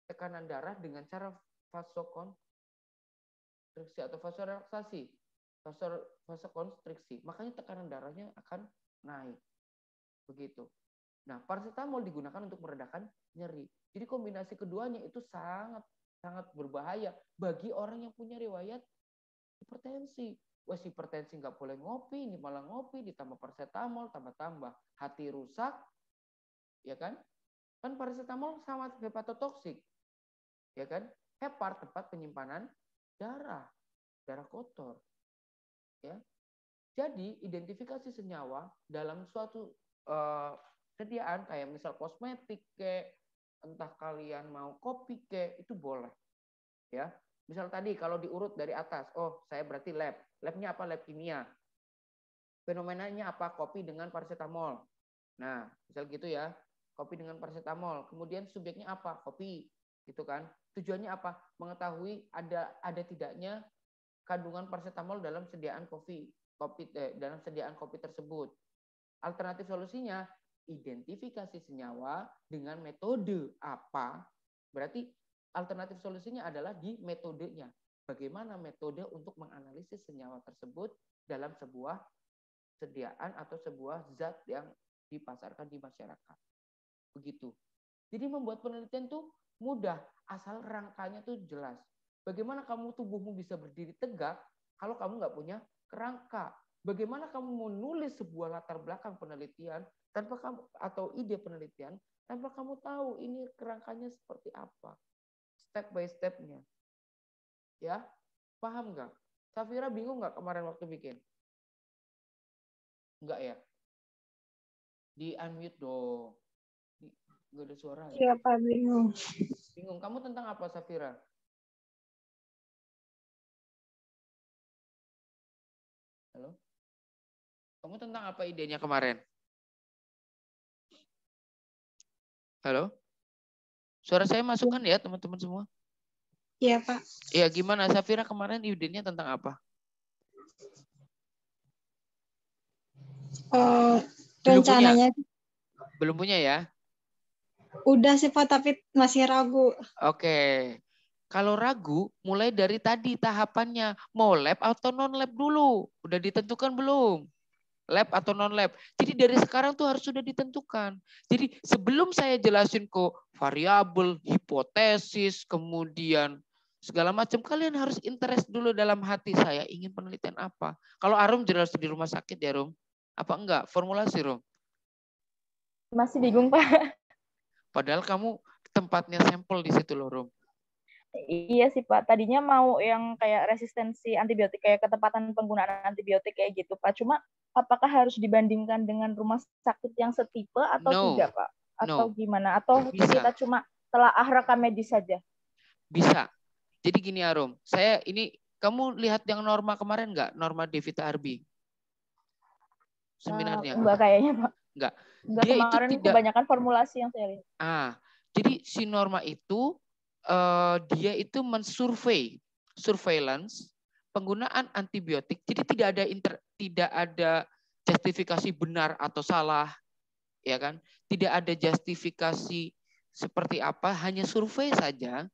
tekanan darah dengan cara vasokonstriksi atau vasodilaksasi, vasokonstriksi. Makanya tekanan darahnya akan naik. Begitu. Nah, paracetamol digunakan untuk meredakan nyeri. Jadi kombinasi keduanya itu sangat sangat berbahaya bagi orang yang punya riwayat hipertensi wes hipertensi nggak boleh ngopi, ini malah ngopi, ditambah paracetamol, tambah-tambah, hati rusak, ya kan? Kan paracetamol sama hepatotoksik, ya kan? Hepar tempat penyimpanan darah, darah kotor, ya. Jadi identifikasi senyawa dalam suatu uh, eh, sediaan kayak misal kosmetik ke, entah kalian mau kopi ke, itu boleh, ya. Misal tadi kalau diurut dari atas, oh saya berarti lab, Labnya apa? Lab kimia. Fenomenanya apa? Kopi dengan paracetamol. Nah, misal gitu ya. Kopi dengan paracetamol. Kemudian subjeknya apa? Kopi. Gitu kan. Tujuannya apa? Mengetahui ada ada tidaknya kandungan paracetamol dalam sediaan kopi kopi eh, dalam sediaan kopi tersebut. Alternatif solusinya identifikasi senyawa dengan metode apa? Berarti alternatif solusinya adalah di metodenya bagaimana metode untuk menganalisis senyawa tersebut dalam sebuah sediaan atau sebuah zat yang dipasarkan di masyarakat. Begitu. Jadi membuat penelitian tuh mudah, asal rangkanya tuh jelas. Bagaimana kamu tubuhmu bisa berdiri tegak kalau kamu nggak punya kerangka? Bagaimana kamu menulis sebuah latar belakang penelitian tanpa kamu atau ide penelitian tanpa kamu tahu ini kerangkanya seperti apa? Step by stepnya. Ya, paham nggak? Safira bingung nggak kemarin waktu bikin? Nggak ya? Di unmute dong. Di, gak ada suara. Ya? Siapa bingung? Bingung. Kamu tentang apa Safira? Halo? Kamu tentang apa idenya kemarin? Halo? Suara saya masuk kan ya teman-teman semua? Iya, Pak. Iya, gimana? Safira kemarin idenya tentang apa? Oh, rencananya. Belum punya ya? Udah sih, Pak, tapi masih ragu. Oke. Kalau ragu, mulai dari tadi tahapannya. Mau lab atau non-lab dulu? Udah ditentukan belum? lab atau non lab. Jadi dari sekarang tuh harus sudah ditentukan. Jadi sebelum saya jelasin ke variabel, hipotesis, kemudian segala macam. Kalian harus interest dulu dalam hati saya ingin penelitian apa. Kalau Arum jelas di rumah sakit ya Rum? Apa enggak? Formulasi Rum? Masih bingung Pak. Padahal kamu tempatnya sampel di situ loh Rum. Iya sih Pak, tadinya mau yang kayak resistensi antibiotik, kayak ketepatan penggunaan antibiotik kayak gitu Pak. Cuma apakah harus dibandingkan dengan rumah sakit yang setipe atau no. tidak Pak? Atau no. gimana? Atau Bisa. kita cuma telah ahraka medis saja? Bisa, jadi gini Arum, saya ini kamu lihat yang norma kemarin nggak? Norma Devita Arbi seminarnya? Uh, eh, enggak kayaknya Pak. Enggak. Enggak dia kemarin itu tidak... kebanyakan formulasi yang saya lihat. Ah, jadi si norma itu uh, dia itu mensurvey surveillance penggunaan antibiotik. Jadi tidak ada inter, tidak ada justifikasi benar atau salah, ya kan? Tidak ada justifikasi seperti apa, hanya survei saja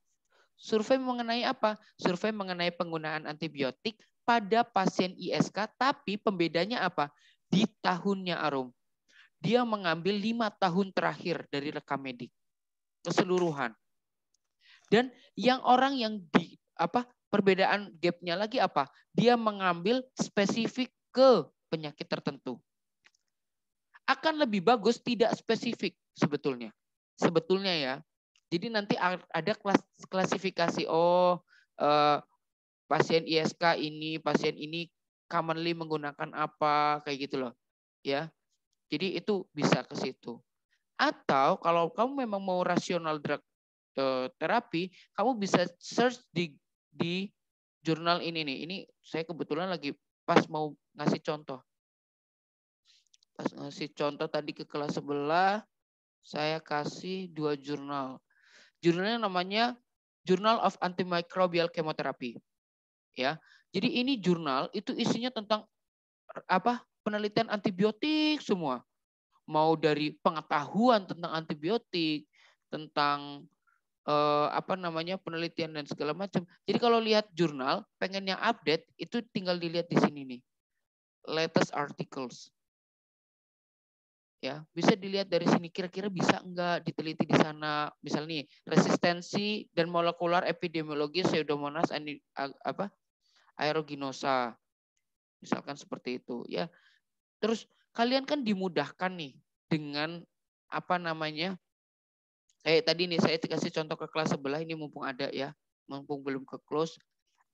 Survei mengenai apa? Survei mengenai penggunaan antibiotik pada pasien ISK, tapi pembedanya apa? Di tahunnya Arum. Dia mengambil lima tahun terakhir dari rekam medik keseluruhan. Dan yang orang yang di apa perbedaan gapnya lagi apa? Dia mengambil spesifik ke penyakit tertentu. Akan lebih bagus tidak spesifik sebetulnya. Sebetulnya ya, jadi nanti ada klas, klasifikasi oh eh, pasien ISK ini, pasien ini commonly menggunakan apa kayak gitu loh. Ya. Jadi itu bisa ke situ. Atau kalau kamu memang mau rasional drug eh, terapi, kamu bisa search di di jurnal ini nih. Ini saya kebetulan lagi pas mau ngasih contoh. Pas ngasih contoh tadi ke kelas sebelah, saya kasih dua jurnal. Jurnalnya namanya Journal of Antimicrobial Chemotherapy. Ya. Jadi ini jurnal itu isinya tentang apa? penelitian antibiotik semua. Mau dari pengetahuan tentang antibiotik, tentang eh, apa namanya penelitian dan segala macam. Jadi kalau lihat jurnal, pengen yang update itu tinggal dilihat di sini nih. Latest articles ya bisa dilihat dari sini kira-kira bisa enggak diteliti di sana misalnya nih resistensi dan molekular epidemiologi pseudomonas apa aeruginosa misalkan seperti itu ya terus kalian kan dimudahkan nih dengan apa namanya kayak tadi nih saya dikasih contoh ke kelas sebelah ini mumpung ada ya mumpung belum ke close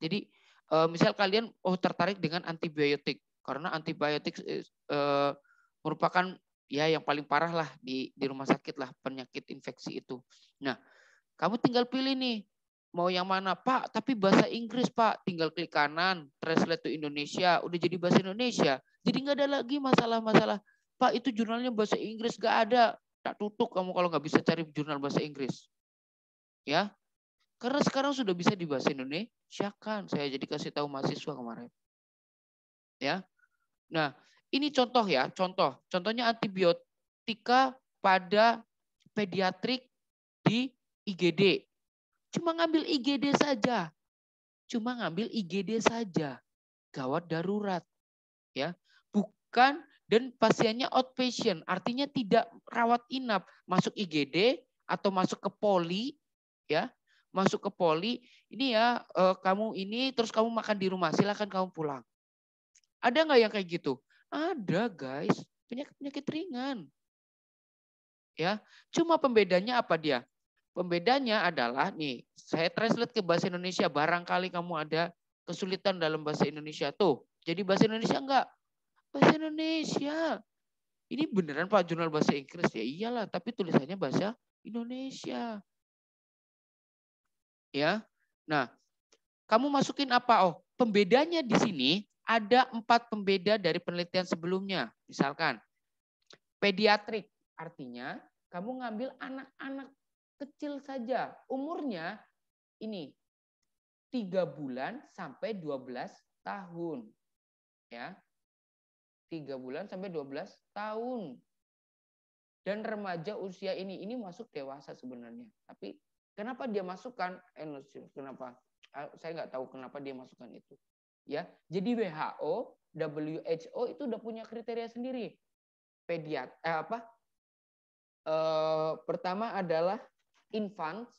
jadi eh, misal kalian oh tertarik dengan antibiotik karena antibiotik eh, eh, merupakan ya yang paling parah lah di di rumah sakit lah penyakit infeksi itu. Nah, kamu tinggal pilih nih mau yang mana Pak tapi bahasa Inggris Pak tinggal klik kanan translate to Indonesia udah jadi bahasa Indonesia jadi nggak ada lagi masalah-masalah Pak itu jurnalnya bahasa Inggris nggak ada tak tutup kamu kalau nggak bisa cari jurnal bahasa Inggris ya karena sekarang sudah bisa di bahasa Indonesia kan saya jadi kasih tahu mahasiswa kemarin ya nah ini contoh ya, contoh. Contohnya antibiotika pada pediatrik di IGD. Cuma ngambil IGD saja. Cuma ngambil IGD saja. Gawat darurat. Ya, bukan dan pasiennya outpatient, artinya tidak rawat inap, masuk IGD atau masuk ke poli ya, masuk ke poli. Ini ya eh, kamu ini terus kamu makan di rumah, silakan kamu pulang. Ada nggak yang kayak gitu? Ada guys, penyakit-penyakit ringan. Ya, cuma pembedanya apa dia? Pembedanya adalah nih, saya translate ke bahasa Indonesia barangkali kamu ada kesulitan dalam bahasa Indonesia tuh. Jadi bahasa Indonesia enggak? Bahasa Indonesia. Ini beneran Pak jurnal bahasa Inggris ya? Iyalah, tapi tulisannya bahasa Indonesia. Ya. Nah, kamu masukin apa? Oh, pembedanya di sini ada empat pembeda dari penelitian sebelumnya. Misalkan, pediatrik artinya kamu ngambil anak-anak kecil saja. Umurnya ini, tiga bulan sampai 12 tahun. ya tiga bulan sampai 12 tahun. Dan remaja usia ini, ini masuk dewasa sebenarnya. Tapi kenapa dia masukkan, eh, kenapa? Ah, saya nggak tahu kenapa dia masukkan itu ya. Jadi WHO, WHO itu udah punya kriteria sendiri. Pediat eh, apa? E, pertama adalah infants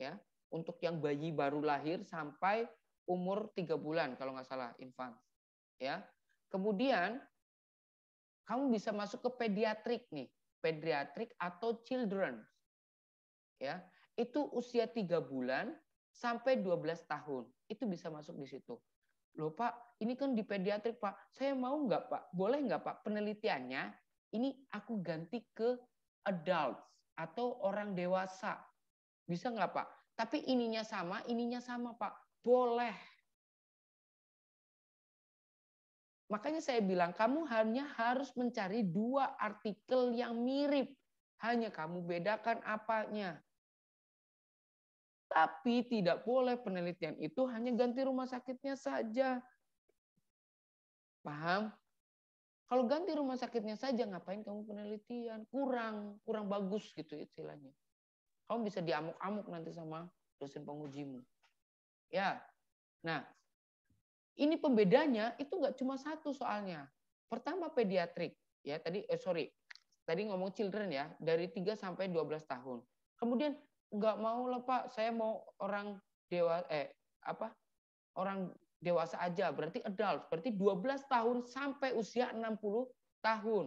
ya, untuk yang bayi baru lahir sampai umur tiga bulan kalau nggak salah infants ya. Kemudian kamu bisa masuk ke pediatrik nih, pediatrik atau children. Ya, itu usia tiga bulan sampai 12 tahun. Itu bisa masuk di situ loh Pak, ini kan di pediatrik Pak, saya mau nggak Pak, boleh nggak Pak penelitiannya ini aku ganti ke adults atau orang dewasa, bisa nggak Pak? Tapi ininya sama, ininya sama Pak, boleh. Makanya saya bilang kamu hanya harus mencari dua artikel yang mirip, hanya kamu bedakan apanya. Tapi tidak boleh penelitian itu hanya ganti rumah sakitnya saja. Paham? Kalau ganti rumah sakitnya saja, ngapain kamu penelitian? Kurang, kurang bagus gitu istilahnya. Kamu bisa diamuk-amuk nanti sama dosen pengujimu. Ya, nah ini pembedanya itu nggak cuma satu soalnya. Pertama pediatrik, ya tadi eh, sorry, tadi ngomong children ya dari 3 sampai 12 tahun. Kemudian nggak mau lah pak saya mau orang dewa eh apa orang dewasa aja berarti adult berarti 12 tahun sampai usia 60 tahun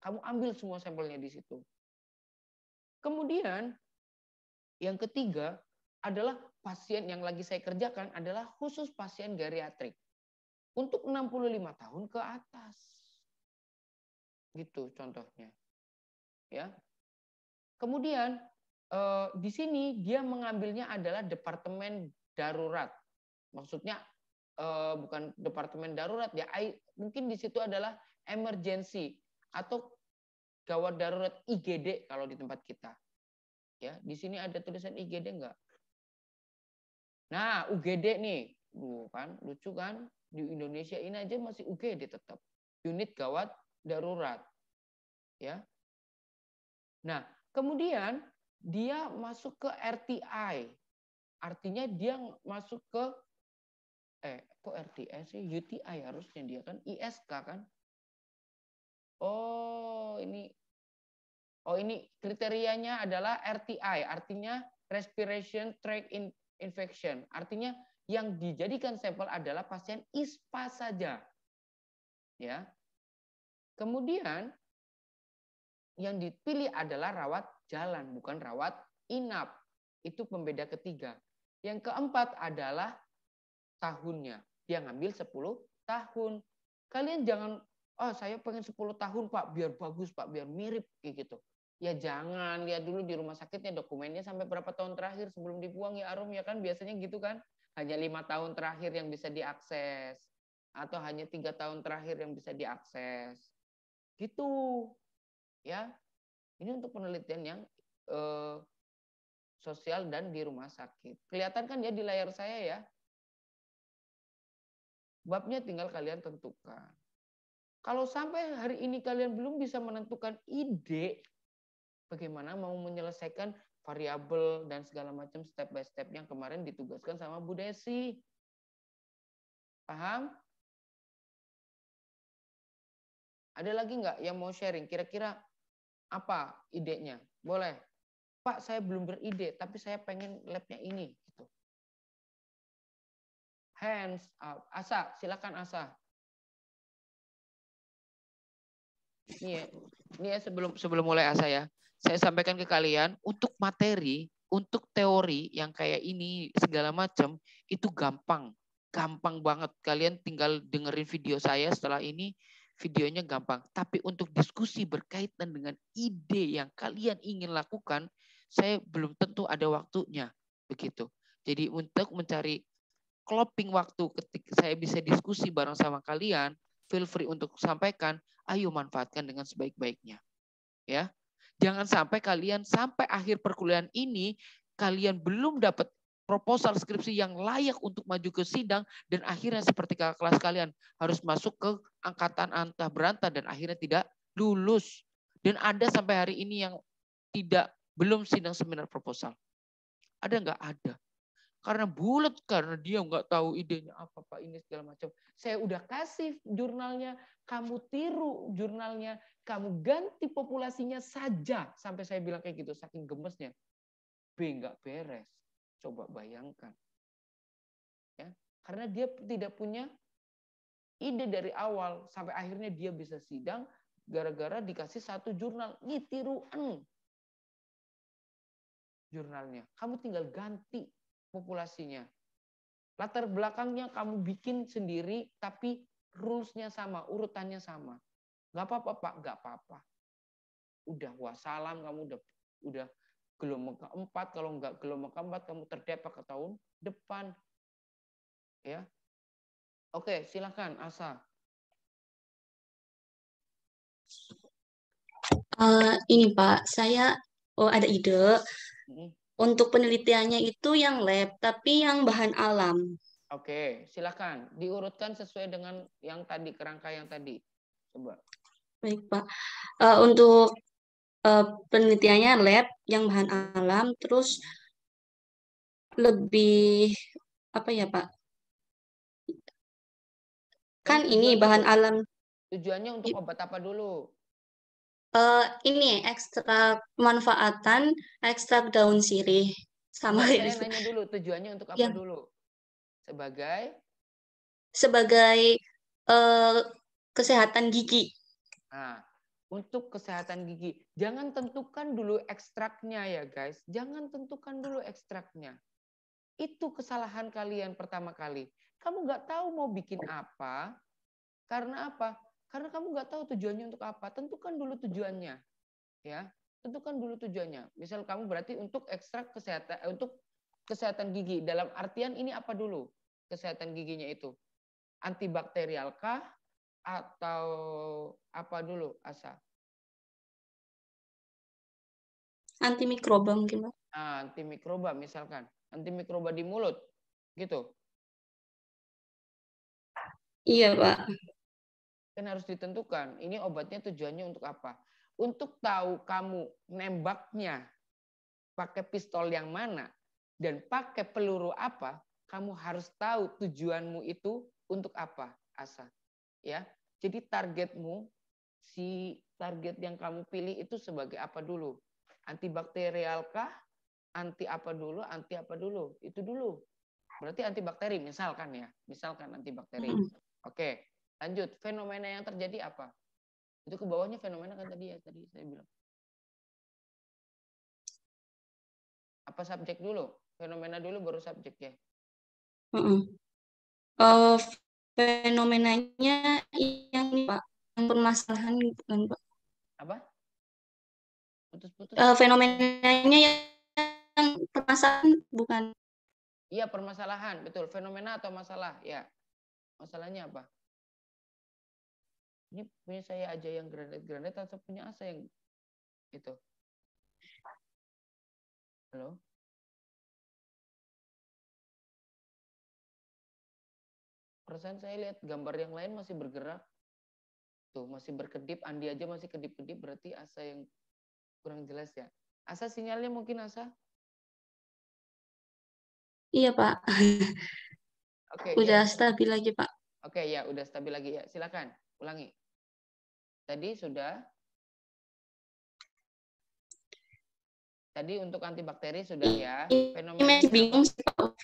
kamu ambil semua sampelnya di situ kemudian yang ketiga adalah pasien yang lagi saya kerjakan adalah khusus pasien geriatrik untuk 65 tahun ke atas gitu contohnya ya kemudian Eh, di sini dia mengambilnya adalah departemen darurat. Maksudnya eh, bukan departemen darurat ya, mungkin di situ adalah emergency atau gawat darurat IGD kalau di tempat kita. Ya, di sini ada tulisan IGD enggak? Nah, UGD nih. Duh, kan lucu kan? Di Indonesia ini aja masih UGD tetap. Unit gawat darurat. Ya. Nah, kemudian dia masuk ke RTI. Artinya dia masuk ke eh kok RTI sih UTI harusnya dia kan ISK kan. Oh, ini Oh, ini kriterianya adalah RTI, artinya respiration tract infection. Artinya yang dijadikan sampel adalah pasien ISPA saja. Ya. Kemudian yang dipilih adalah rawat jalan, bukan rawat inap. Itu pembeda ketiga. Yang keempat adalah tahunnya. Dia ngambil 10 tahun. Kalian jangan, oh saya pengen 10 tahun Pak, biar bagus Pak, biar mirip kayak gitu. Ya jangan, lihat dulu di rumah sakitnya dokumennya sampai berapa tahun terakhir sebelum dibuang ya Arum ya kan biasanya gitu kan. Hanya lima tahun terakhir yang bisa diakses atau hanya tiga tahun terakhir yang bisa diakses. Gitu ya ini untuk penelitian yang eh, sosial dan di rumah sakit. Kelihatan kan ya di layar saya ya. Babnya tinggal kalian tentukan. Kalau sampai hari ini kalian belum bisa menentukan ide bagaimana mau menyelesaikan variabel dan segala macam step by step yang kemarin ditugaskan sama Bu Desi. Paham? Ada lagi nggak yang mau sharing? Kira-kira apa idenya? Boleh. Pak, saya belum beride, tapi saya pengen labnya ini. Gitu. Hands up. Asa, silakan Asa. Ini ya, ini ya sebelum sebelum mulai Asa ya. Saya sampaikan ke kalian untuk materi, untuk teori yang kayak ini segala macam itu gampang, gampang banget. Kalian tinggal dengerin video saya setelah ini videonya gampang. Tapi untuk diskusi berkaitan dengan ide yang kalian ingin lakukan, saya belum tentu ada waktunya. Begitu. Jadi untuk mencari klopping waktu ketika saya bisa diskusi bareng sama kalian, feel free untuk sampaikan, ayo manfaatkan dengan sebaik-baiknya. Ya. Jangan sampai kalian sampai akhir perkuliahan ini kalian belum dapat proposal skripsi yang layak untuk maju ke sidang dan akhirnya seperti kakak kelas kalian harus masuk ke angkatan antah berantah dan akhirnya tidak lulus. Dan ada sampai hari ini yang tidak belum sidang seminar proposal. Ada nggak? Ada. Karena bulat, karena dia nggak tahu idenya apa, Pak, ini segala macam. Saya udah kasih jurnalnya, kamu tiru jurnalnya, kamu ganti populasinya saja. Sampai saya bilang kayak gitu, saking gemesnya. B nggak beres Coba bayangkan. Ya, karena dia tidak punya ide dari awal sampai akhirnya dia bisa sidang gara-gara dikasih satu jurnal ini jurnalnya. Kamu tinggal ganti populasinya. Latar belakangnya kamu bikin sendiri tapi rulesnya sama, urutannya sama. Gak apa-apa Pak, gak apa-apa. Udah wassalam kamu udah udah gelombang keempat kalau enggak gelombang keempat kamu terdepak ke tahun depan ya oke silakan Asa uh, ini Pak saya oh ada ide hmm. untuk penelitiannya itu yang lab tapi yang bahan alam oke silakan diurutkan sesuai dengan yang tadi kerangka yang tadi coba baik Pak uh, untuk uh, penelitiannya lab yang bahan alam terus lebih apa ya Pak kan ini bahan alam tujuannya untuk obat apa dulu uh, ini ekstrak manfaatan ekstrak daun sirih sama saya gitu. dulu tujuannya untuk apa ya. dulu sebagai sebagai uh, kesehatan gigi nah untuk kesehatan gigi. Jangan tentukan dulu ekstraknya ya guys. Jangan tentukan dulu ekstraknya. Itu kesalahan kalian pertama kali. Kamu nggak tahu mau bikin apa. Karena apa? Karena kamu nggak tahu tujuannya untuk apa. Tentukan dulu tujuannya. Ya, tentukan dulu tujuannya. Misal kamu berarti untuk ekstrak kesehatan eh, untuk kesehatan gigi. Dalam artian ini apa dulu? Kesehatan giginya itu antibakterial kah? atau apa dulu Asa? Antimikroba mungkin Pak. Ah, antimikroba misalkan. Antimikroba di mulut gitu. Iya Pak. Kan harus ditentukan ini obatnya tujuannya untuk apa. Untuk tahu kamu nembaknya pakai pistol yang mana dan pakai peluru apa, kamu harus tahu tujuanmu itu untuk apa, Asa. Ya, jadi targetmu, si target yang kamu pilih itu sebagai apa dulu? Antibakterial kah? Anti apa dulu? Anti apa dulu? Itu dulu. Berarti antibakteri misalkan ya. Misalkan antibakteri. Mm. Oke, lanjut. Fenomena yang terjadi apa? Itu ke bawahnya fenomena kan tadi ya, tadi saya bilang. Apa subjek dulu? Fenomena dulu baru subjek ya? Mm Uh, fenomenanya yang Pak, yang permasalahan gitu kan Pak. Apa? Putus-putus. Uh, fenomenanya yang permasalahan bukan. Iya, permasalahan, betul. Fenomena atau masalah, ya. Masalahnya apa? Ini punya saya aja yang granit-granit atau punya Asa yang itu? Halo? persen saya lihat gambar yang lain masih bergerak tuh masih berkedip Andi aja masih kedip-kedip berarti asa yang kurang jelas ya asa sinyalnya mungkin asa iya pak oke okay, ya. udah ya. stabil lagi pak oke okay, ya udah stabil lagi ya silakan ulangi tadi sudah tadi untuk antibakteri sudah ya fenomena masih bingung sih pak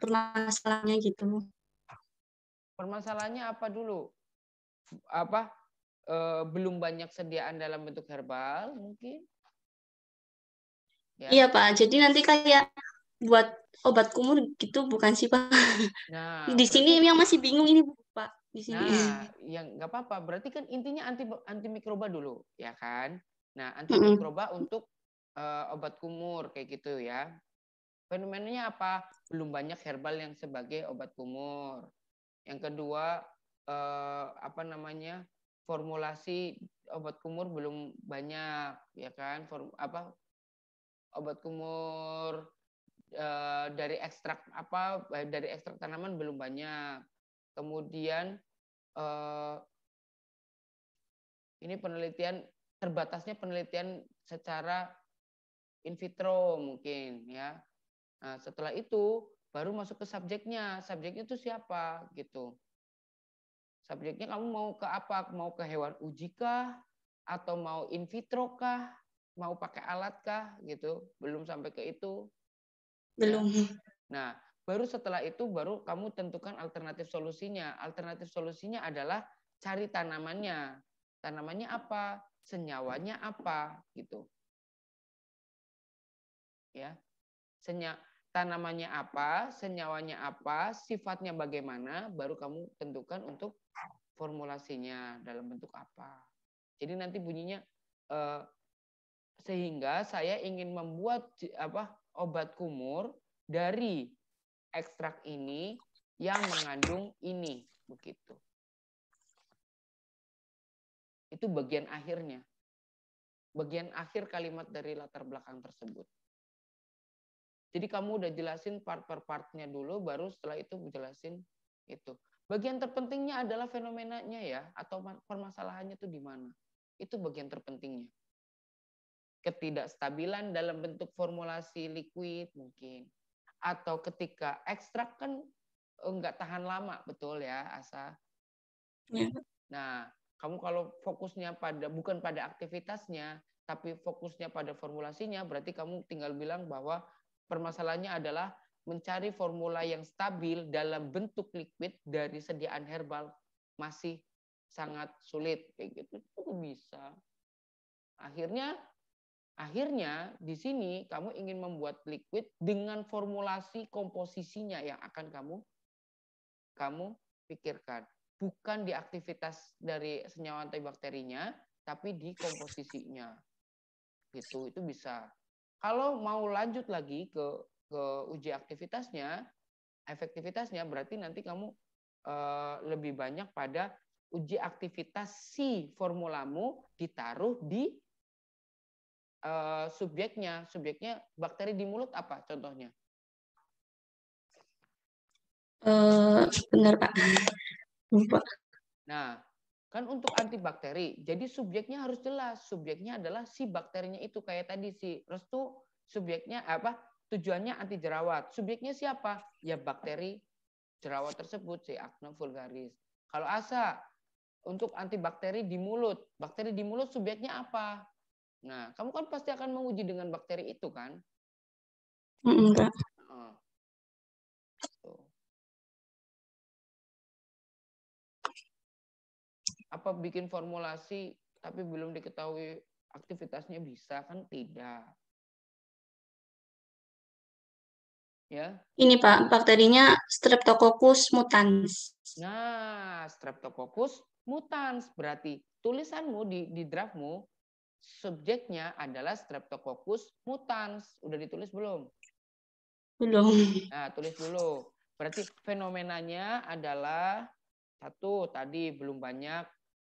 pernah salahnya gitu permasalahannya apa dulu? Apa e, belum banyak sediaan dalam bentuk herbal mungkin? Ya. Iya Pak. Jadi nanti kayak buat obat kumur gitu bukan sih Pak? Nah, di sini yang masih bingung ini Pak. Di sini. Nah, yang nggak apa-apa. Berarti kan intinya anti mikroba dulu, ya kan? Nah, antimikroba mm -hmm. untuk e, obat kumur kayak gitu ya. Fenomenanya apa? Belum banyak herbal yang sebagai obat kumur. Yang kedua eh, apa namanya formulasi obat kumur belum banyak ya kan Form, apa obat kumur eh, dari ekstrak apa eh, dari ekstrak tanaman belum banyak. Kemudian eh, ini penelitian terbatasnya penelitian secara in vitro mungkin ya. Nah, setelah itu baru masuk ke subjeknya. Subjeknya itu siapa gitu. Subjeknya kamu mau ke apa? Mau ke hewan uji kah? Atau mau in vitro kah? Mau pakai alat kah? Gitu. Belum sampai ke itu. Ya. Belum. Nah, baru setelah itu baru kamu tentukan alternatif solusinya. Alternatif solusinya adalah cari tanamannya. Tanamannya apa? Senyawanya apa? Gitu. Ya. senyawa tanamannya apa, senyawanya apa, sifatnya bagaimana, baru kamu tentukan untuk formulasinya dalam bentuk apa. Jadi nanti bunyinya eh, sehingga saya ingin membuat apa obat kumur dari ekstrak ini yang mengandung ini begitu. Itu bagian akhirnya. Bagian akhir kalimat dari latar belakang tersebut. Jadi kamu udah jelasin part per partnya dulu, baru setelah itu jelasin itu. Bagian terpentingnya adalah fenomenanya ya, atau permasalahannya itu di mana. Itu bagian terpentingnya. Ketidakstabilan dalam bentuk formulasi liquid mungkin. Atau ketika ekstrak kan enggak eh, tahan lama, betul ya Asa? Ya. Nah, kamu kalau fokusnya pada bukan pada aktivitasnya, tapi fokusnya pada formulasinya, berarti kamu tinggal bilang bahwa Permasalahannya adalah mencari formula yang stabil dalam bentuk liquid dari sediaan herbal masih sangat sulit kayak gitu itu bisa akhirnya akhirnya di sini kamu ingin membuat liquid dengan formulasi komposisinya yang akan kamu kamu pikirkan bukan di aktivitas dari senyawa antibakterinya tapi di komposisinya gitu itu bisa kalau mau lanjut lagi ke ke uji aktivitasnya, efektivitasnya berarti nanti kamu e, lebih banyak pada uji aktivitas si formulamu ditaruh di e, subjeknya. Subjeknya bakteri di mulut apa contohnya? Uh, benar Pak. Nah, Kan untuk antibakteri, jadi subjeknya harus jelas. Subjeknya adalah si bakterinya itu kayak tadi si Restu subjeknya apa? Tujuannya anti jerawat. Subjeknya siapa? Ya bakteri jerawat tersebut si Acne vulgaris. Kalau ASA untuk antibakteri di mulut, bakteri di mulut subjeknya apa? Nah, kamu kan pasti akan menguji dengan bakteri itu kan? Enggak. apa bikin formulasi tapi belum diketahui aktivitasnya bisa kan tidak. Ya. Ini Pak, bakterinya Streptococcus mutans. Nah, Streptococcus mutans berarti tulisanmu di di draftmu subjeknya adalah Streptococcus mutans. Udah ditulis belum? Belum. Nah, tulis dulu. Berarti fenomenanya adalah satu tadi belum banyak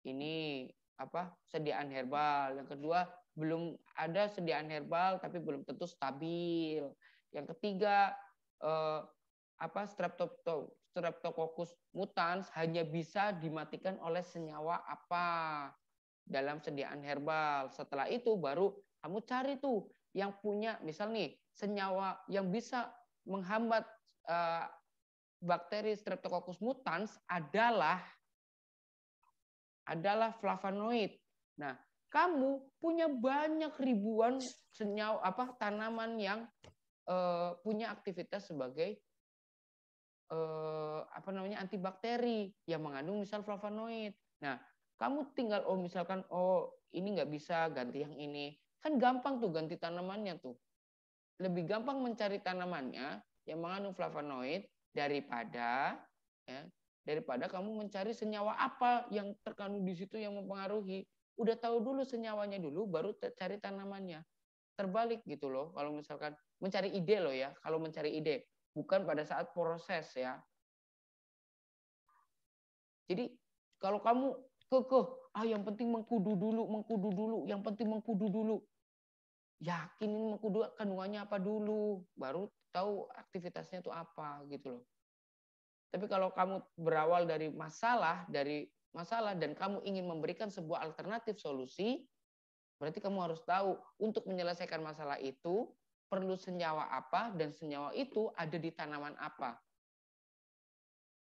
ini apa sediaan herbal. Yang kedua belum ada sediaan herbal tapi belum tentu stabil. Yang ketiga eh, apa streptokokus streptococcus mutans hanya bisa dimatikan oleh senyawa apa dalam sediaan herbal. Setelah itu baru kamu cari tuh yang punya misal nih senyawa yang bisa menghambat eh, bakteri streptococcus mutans adalah adalah flavonoid. Nah, kamu punya banyak ribuan senyawa apa tanaman yang uh, punya aktivitas sebagai uh, apa namanya antibakteri yang mengandung misal flavonoid. Nah, kamu tinggal oh misalkan oh ini nggak bisa ganti yang ini. Kan gampang tuh ganti tanamannya tuh. Lebih gampang mencari tanamannya yang mengandung flavonoid daripada ya, daripada kamu mencari senyawa apa yang terkandung di situ yang mempengaruhi. Udah tahu dulu senyawanya dulu, baru cari tanamannya. Terbalik gitu loh, kalau misalkan mencari ide loh ya, kalau mencari ide. Bukan pada saat proses ya. Jadi kalau kamu kekeh, ah yang penting mengkudu dulu, mengkudu dulu, yang penting mengkudu dulu. Yakinin mengkudu kandungannya apa dulu, baru tahu aktivitasnya itu apa gitu loh. Tapi kalau kamu berawal dari masalah, dari masalah dan kamu ingin memberikan sebuah alternatif solusi, berarti kamu harus tahu untuk menyelesaikan masalah itu perlu senyawa apa dan senyawa itu ada di tanaman apa.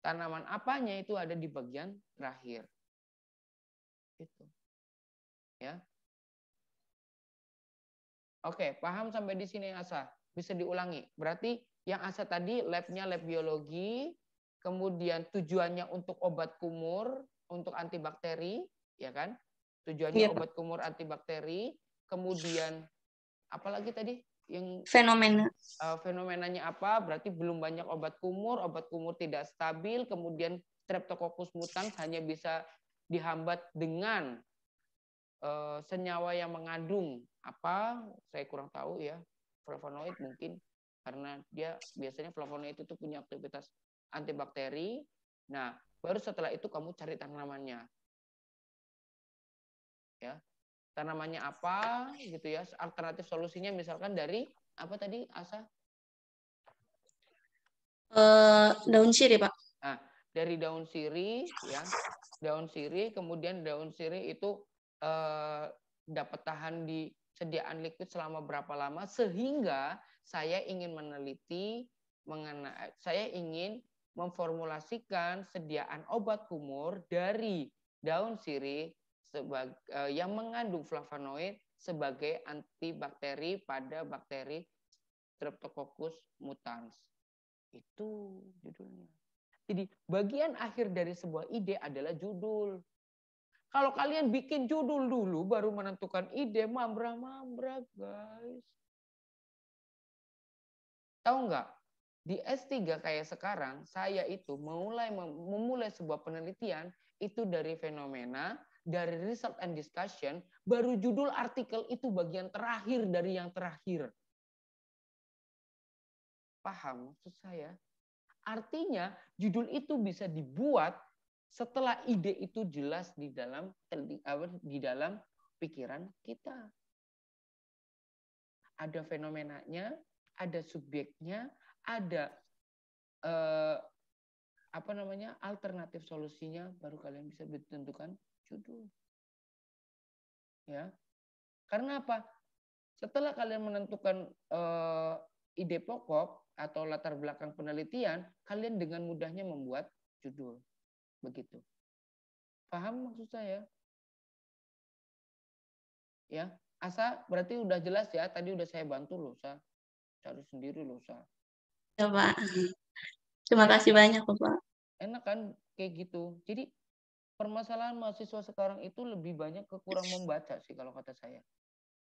Tanaman apanya itu ada di bagian terakhir. Itu. Ya. Oke, paham sampai di sini Asa? Bisa diulangi. Berarti yang Asa tadi labnya lab biologi, kemudian tujuannya untuk obat kumur, untuk antibakteri, ya kan? Tujuannya ya. obat kumur antibakteri, kemudian apalagi tadi yang fenomena uh, fenomenanya apa? Berarti belum banyak obat kumur, obat kumur tidak stabil, kemudian Streptococcus mutans hanya bisa dihambat dengan uh, senyawa yang mengandung apa? Saya kurang tahu ya, flavonoid mungkin karena dia biasanya flavonoid itu punya aktivitas antibakteri. Nah, baru setelah itu kamu cari tanamannya. Ya. Tanamannya apa gitu ya? Alternatif solusinya misalkan dari apa tadi Asa? Uh, daun sirih, Pak. Nah, dari daun sirih ya. Daun sirih kemudian daun sirih itu eh, dapat tahan di sediaan liquid selama berapa lama sehingga saya ingin meneliti mengenai saya ingin memformulasikan sediaan obat kumur dari daun sirih eh, yang mengandung flavonoid sebagai antibakteri pada bakteri Streptococcus mutans. Itu judulnya. Jadi bagian akhir dari sebuah ide adalah judul. Kalau kalian bikin judul dulu baru menentukan ide, mambra-mambra guys. Tahu nggak? Di S3 kayak sekarang, saya itu mulai memulai sebuah penelitian itu dari fenomena, dari result and discussion, baru judul artikel itu bagian terakhir dari yang terakhir. Paham maksud saya? Artinya judul itu bisa dibuat setelah ide itu jelas di dalam di dalam pikiran kita. Ada fenomenanya, ada subjeknya, ada eh, apa namanya alternatif solusinya baru kalian bisa ditentukan judul. Ya. Karena apa? Setelah kalian menentukan eh, ide pokok atau latar belakang penelitian, kalian dengan mudahnya membuat judul. Begitu. Paham maksud saya? Ya, Asa berarti udah jelas ya, tadi udah saya bantu loh, Sa. Cari sendiri loh, Sa ya Pak. Hmm. Terima kasih banyak Pak. Enak kan kayak gitu. Jadi permasalahan mahasiswa sekarang itu lebih banyak kekurang membaca sih kalau kata saya.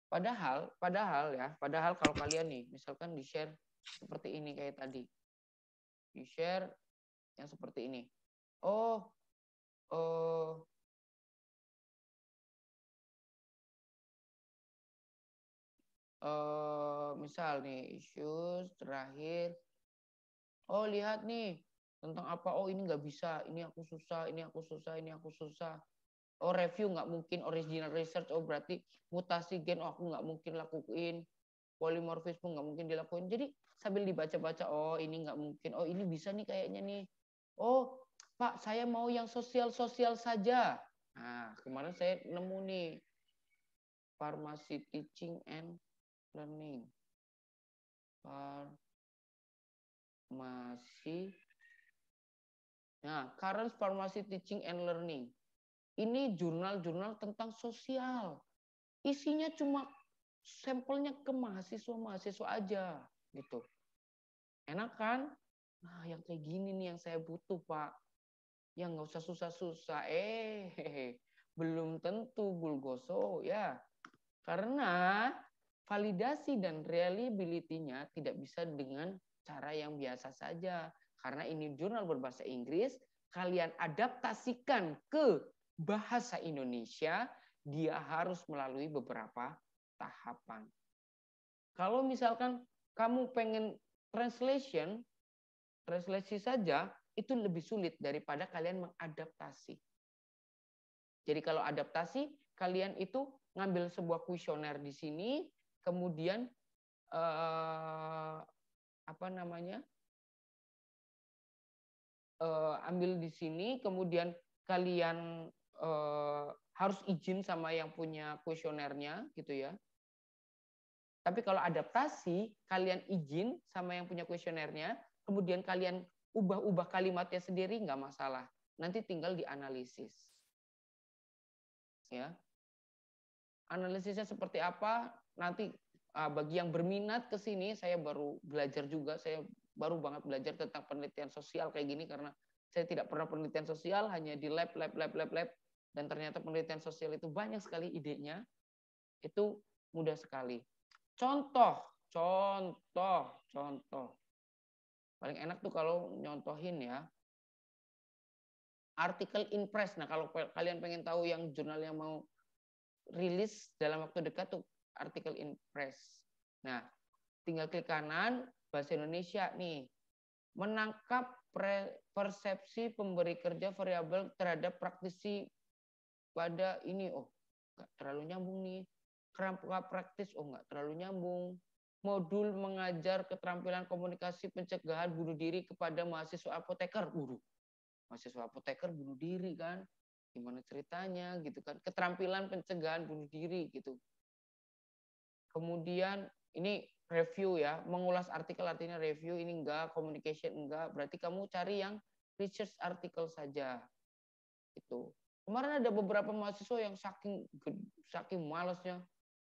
Padahal, padahal ya, padahal kalau kalian nih, misalkan di share seperti ini kayak tadi, di share yang seperti ini. Oh, oh, uh, misal nih isu terakhir oh lihat nih tentang apa oh ini nggak bisa ini aku susah ini aku susah ini aku susah oh review nggak mungkin original research oh berarti mutasi gen oh aku nggak mungkin lakuin pun nggak mungkin dilakuin jadi sambil dibaca-baca oh ini nggak mungkin oh ini bisa nih kayaknya nih oh pak saya mau yang sosial-sosial saja nah kemarin saya nemu nih farmasi teaching and learning Farm masih Nah, Current Pharmacy Teaching and Learning. Ini jurnal-jurnal tentang sosial. Isinya cuma sampelnya ke mahasiswa-mahasiswa aja gitu. Enak kan? Nah, yang kayak gini nih yang saya butuh, Pak. Yang nggak usah susah-susah. Eh, hehehe. belum tentu Bulgoso ya. Karena validasi dan reliability-nya tidak bisa dengan cara yang biasa saja. Karena ini jurnal berbahasa Inggris, kalian adaptasikan ke bahasa Indonesia, dia harus melalui beberapa tahapan. Kalau misalkan kamu pengen translation, translasi saja itu lebih sulit daripada kalian mengadaptasi. Jadi kalau adaptasi, kalian itu ngambil sebuah kuesioner di sini, kemudian eh, apa namanya uh, ambil di sini, kemudian kalian uh, harus izin sama yang punya kuesionernya gitu ya. Tapi kalau adaptasi, kalian izin sama yang punya kuesionernya, kemudian kalian ubah-ubah kalimatnya sendiri nggak masalah. Nanti tinggal dianalisis. Ya. Analisisnya seperti apa nanti uh, bagi yang berminat ke sini saya baru belajar juga saya baru banget belajar tentang penelitian sosial kayak gini karena saya tidak pernah penelitian sosial hanya di lab lab lab lab lab dan ternyata penelitian sosial itu banyak sekali idenya itu mudah sekali contoh contoh contoh paling enak tuh kalau nyontohin ya artikel in press nah kalau kalian pengen tahu yang jurnal yang mau rilis dalam waktu dekat tuh artikel in press. Nah, tinggal klik kanan bahasa Indonesia nih. Menangkap persepsi pemberi kerja variabel terhadap praktisi pada ini oh nggak terlalu nyambung nih Kerangka praktis oh nggak terlalu nyambung modul mengajar keterampilan komunikasi pencegahan bunuh diri kepada mahasiswa apoteker Waduh. mahasiswa apoteker bunuh diri kan gimana ceritanya gitu kan keterampilan pencegahan bunuh diri gitu kemudian ini review ya, mengulas artikel artinya review, ini enggak, communication enggak, berarti kamu cari yang research artikel saja. Itu. Kemarin ada beberapa mahasiswa yang saking saking malasnya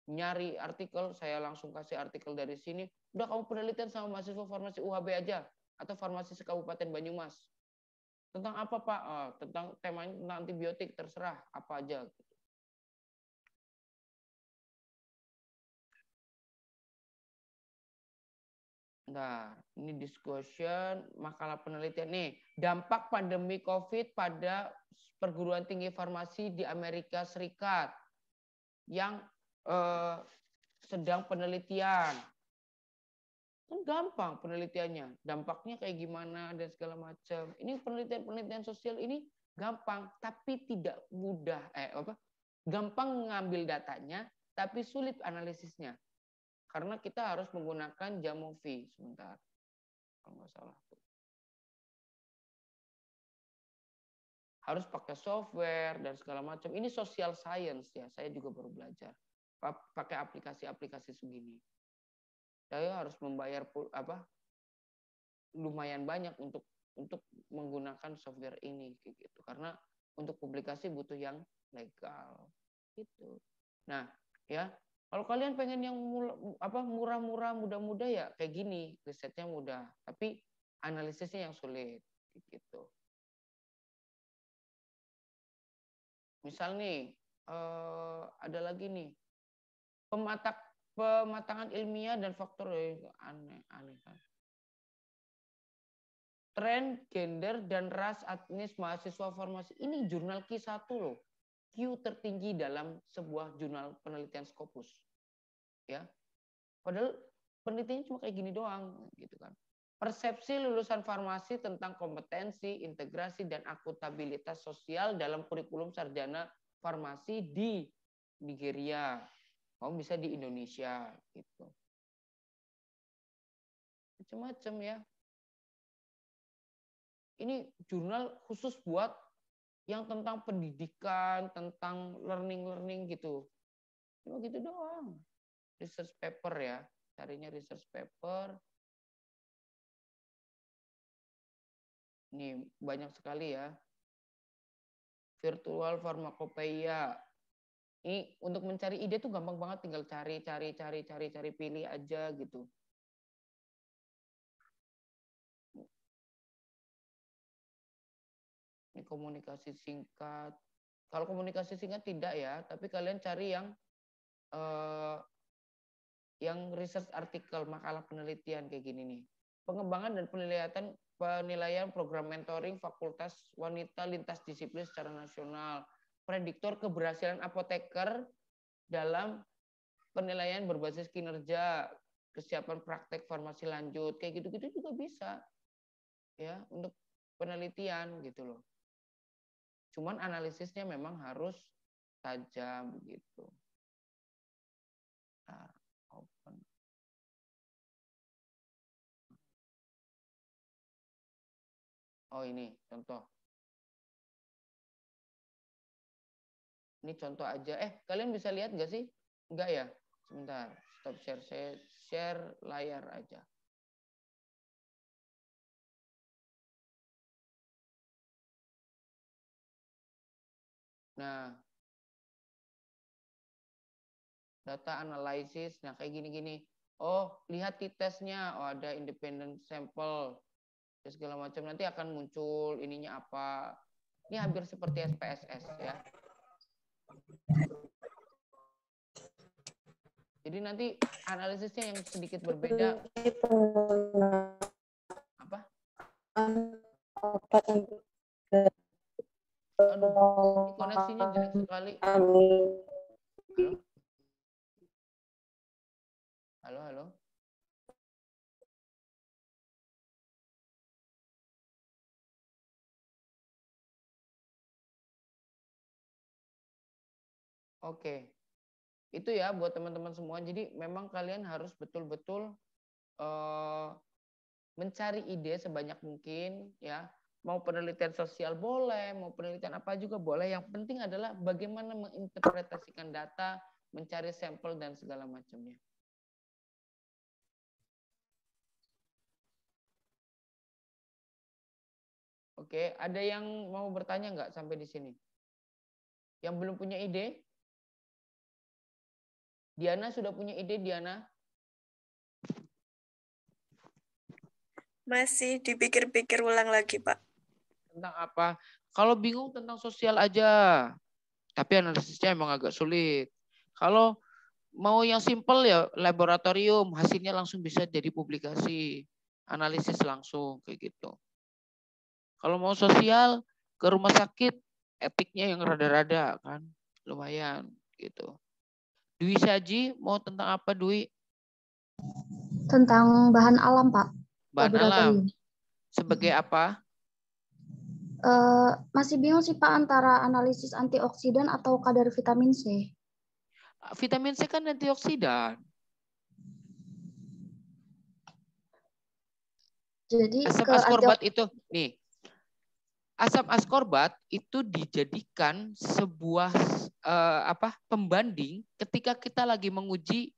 nyari artikel, saya langsung kasih artikel dari sini. Udah kamu penelitian sama mahasiswa farmasi UHB aja atau farmasi sekabupaten Banyumas. Tentang apa Pak? Oh, tentang temanya tentang antibiotik terserah apa aja. Nah, ini discussion makalah penelitian nih. Dampak pandemi COVID pada perguruan tinggi farmasi di Amerika Serikat yang eh, sedang penelitian. Kan gampang penelitiannya, dampaknya kayak gimana dan segala macam. Ini penelitian-penelitian sosial ini gampang tapi tidak mudah eh apa? Gampang mengambil datanya tapi sulit analisisnya karena kita harus menggunakan Jamovi sebentar kalau nggak salah tuh. harus pakai software dan segala macam ini social science ya saya juga baru belajar pakai aplikasi-aplikasi segini saya harus membayar apa lumayan banyak untuk untuk menggunakan software ini kayak gitu karena untuk publikasi butuh yang legal gitu nah ya kalau kalian pengen yang murah-murah, mudah-mudah ya kayak gini, risetnya mudah, tapi analisisnya yang sulit gitu. Misal nih, uh, ada lagi nih pematak pematangan ilmiah dan faktor aneh-aneh kan. Tren gender dan ras etnis mahasiswa farmasi ini jurnal Q1 loh. Q tertinggi dalam sebuah jurnal penelitian Scopus. Ya. Padahal penelitiannya cuma kayak gini doang gitu kan. Persepsi lulusan farmasi tentang kompetensi, integrasi dan akuntabilitas sosial dalam kurikulum sarjana farmasi di Nigeria. Kamu bisa di Indonesia gitu. Macam-macam ya. Ini jurnal khusus buat yang tentang pendidikan, tentang learning-learning gitu. Cuma ya, gitu doang. Research paper ya. Carinya research paper. ini banyak sekali ya. Virtual farmakopeia. Ini untuk mencari ide tuh gampang banget tinggal cari, cari, cari, cari, cari pilih aja gitu. komunikasi singkat. Kalau komunikasi singkat tidak ya, tapi kalian cari yang eh, yang research artikel, makalah penelitian kayak gini nih. Pengembangan dan penilaian penilaian program mentoring Fakultas Wanita Lintas Disiplin secara nasional. Prediktor keberhasilan apoteker dalam penilaian berbasis kinerja, kesiapan praktek farmasi lanjut, kayak gitu-gitu juga bisa. Ya, untuk penelitian gitu loh. Cuman analisisnya memang harus tajam gitu. Nah, open. Oh ini contoh. Ini contoh aja. Eh, kalian bisa lihat nggak sih? Nggak ya? Sebentar. Stop share. Saya share layar aja. Nah, data analisis, nah kayak gini-gini. Oh, lihat t-testnya, oh ada independent sample, dan ya segala macam. Nanti akan muncul ininya apa. Ini hampir seperti SPSS ya. Jadi nanti analisisnya yang sedikit berbeda. Eh, apa? Apa? Aduh, koneksinya jelek sekali. Halo, halo. halo. Oke. Itu ya buat teman-teman semua. Jadi memang kalian harus betul-betul uh, mencari ide sebanyak mungkin ya mau penelitian sosial boleh, mau penelitian apa juga boleh. Yang penting adalah bagaimana menginterpretasikan data, mencari sampel dan segala macamnya. Oke, ada yang mau bertanya nggak sampai di sini? Yang belum punya ide? Diana sudah punya ide, Diana? Masih dipikir-pikir ulang lagi, Pak tentang apa. Kalau bingung tentang sosial aja. Tapi analisisnya emang agak sulit. Kalau mau yang simple ya laboratorium, hasilnya langsung bisa jadi publikasi, analisis langsung kayak gitu. Kalau mau sosial ke rumah sakit, etiknya yang rada-rada kan, lumayan gitu. Dwi Saji mau tentang apa Dwi? Tentang bahan alam Pak. Bahan alam. Sebagai apa? Eh, masih bingung sih Pak antara analisis antioksidan atau kadar vitamin C. Vitamin C kan antioksidan. Jadi asam askorbat itu nih. Asam askorbat itu dijadikan sebuah eh, apa pembanding ketika kita lagi menguji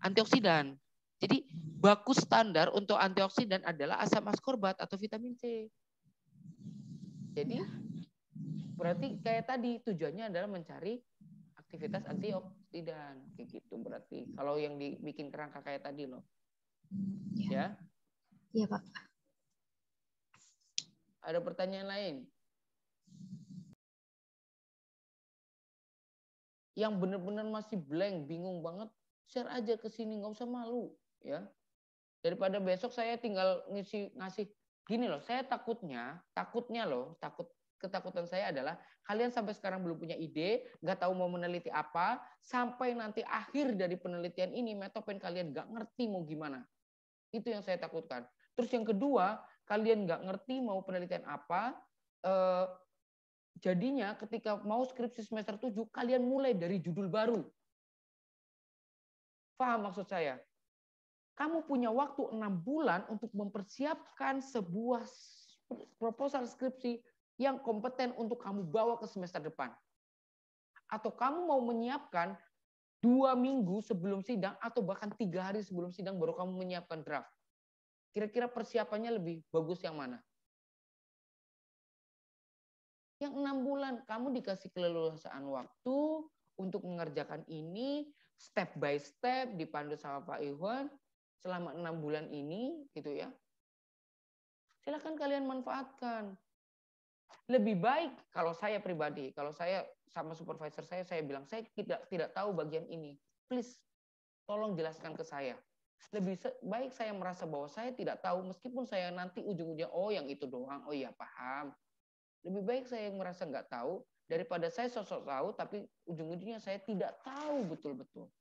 antioksidan. Jadi baku standar untuk antioksidan adalah asam askorbat atau vitamin C. Jadi berarti kayak tadi tujuannya adalah mencari aktivitas antioksidan kayak gitu berarti kalau yang dibikin kerangka kayak tadi loh. Iya. Ya. Iya, ya, Pak. Ada pertanyaan lain? Yang benar-benar masih blank, bingung banget, share aja ke sini, nggak usah malu, ya. Daripada besok saya tinggal ngisi ngasih gini loh, saya takutnya, takutnya loh, takut ketakutan saya adalah kalian sampai sekarang belum punya ide, nggak tahu mau meneliti apa, sampai nanti akhir dari penelitian ini metopen kalian nggak ngerti mau gimana. Itu yang saya takutkan. Terus yang kedua, kalian nggak ngerti mau penelitian apa, eh, jadinya ketika mau skripsi semester 7, kalian mulai dari judul baru. Paham maksud saya? kamu punya waktu enam bulan untuk mempersiapkan sebuah proposal skripsi yang kompeten untuk kamu bawa ke semester depan. Atau kamu mau menyiapkan dua minggu sebelum sidang atau bahkan tiga hari sebelum sidang baru kamu menyiapkan draft. Kira-kira persiapannya lebih bagus yang mana? Yang enam bulan kamu dikasih keleluasaan waktu untuk mengerjakan ini step by step dipandu sama Pak Iwan selama enam bulan ini gitu ya silahkan kalian manfaatkan lebih baik kalau saya pribadi kalau saya sama supervisor saya saya bilang saya tidak tidak tahu bagian ini please tolong jelaskan ke saya lebih baik saya merasa bahwa saya tidak tahu meskipun saya nanti ujung-ujungnya oh yang itu doang oh iya paham lebih baik saya merasa nggak tahu daripada saya sosok tahu tapi ujung-ujungnya saya tidak tahu betul-betul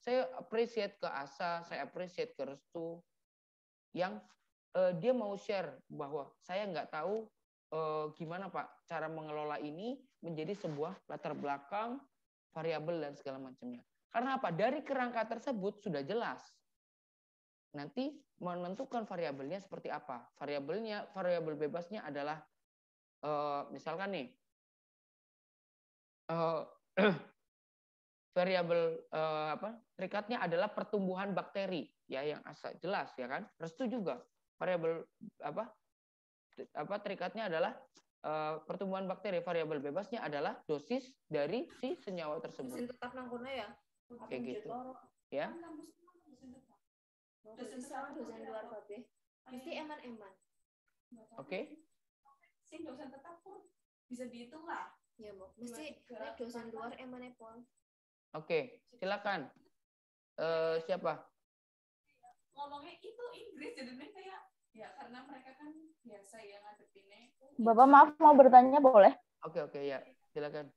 saya appreciate ke Asa, saya appreciate ke Restu yang uh, dia mau share bahwa saya nggak tahu uh, gimana Pak cara mengelola ini menjadi sebuah latar belakang variabel dan segala macamnya. Karena apa? Dari kerangka tersebut sudah jelas. Nanti menentukan variabelnya seperti apa. Variabelnya, variabel bebasnya adalah uh, misalkan nih, uh, variabel eh, apa terikatnya adalah pertumbuhan bakteri ya yang asal jelas ya kan restu juga variabel apa apa terikatnya adalah eh, pertumbuhan bakteri variabel bebasnya adalah dosis dari si senyawa tersebut dosen tetap nangguna ya kayak gitu. gitu ya dosen sama dosen luar kabeh mesti iya. eman-eman oke okay. sing dosen tetap pun bisa dihitung lah ya bu mesti dosen luar kan. emane pol Oke, silakan. Uh, siapa? Ngomongnya itu Inggris jadinya kayak ya karena mereka kan biasa ya ngadepinnya. Bapak maaf mau bertanya boleh? Oke oke ya, silakan.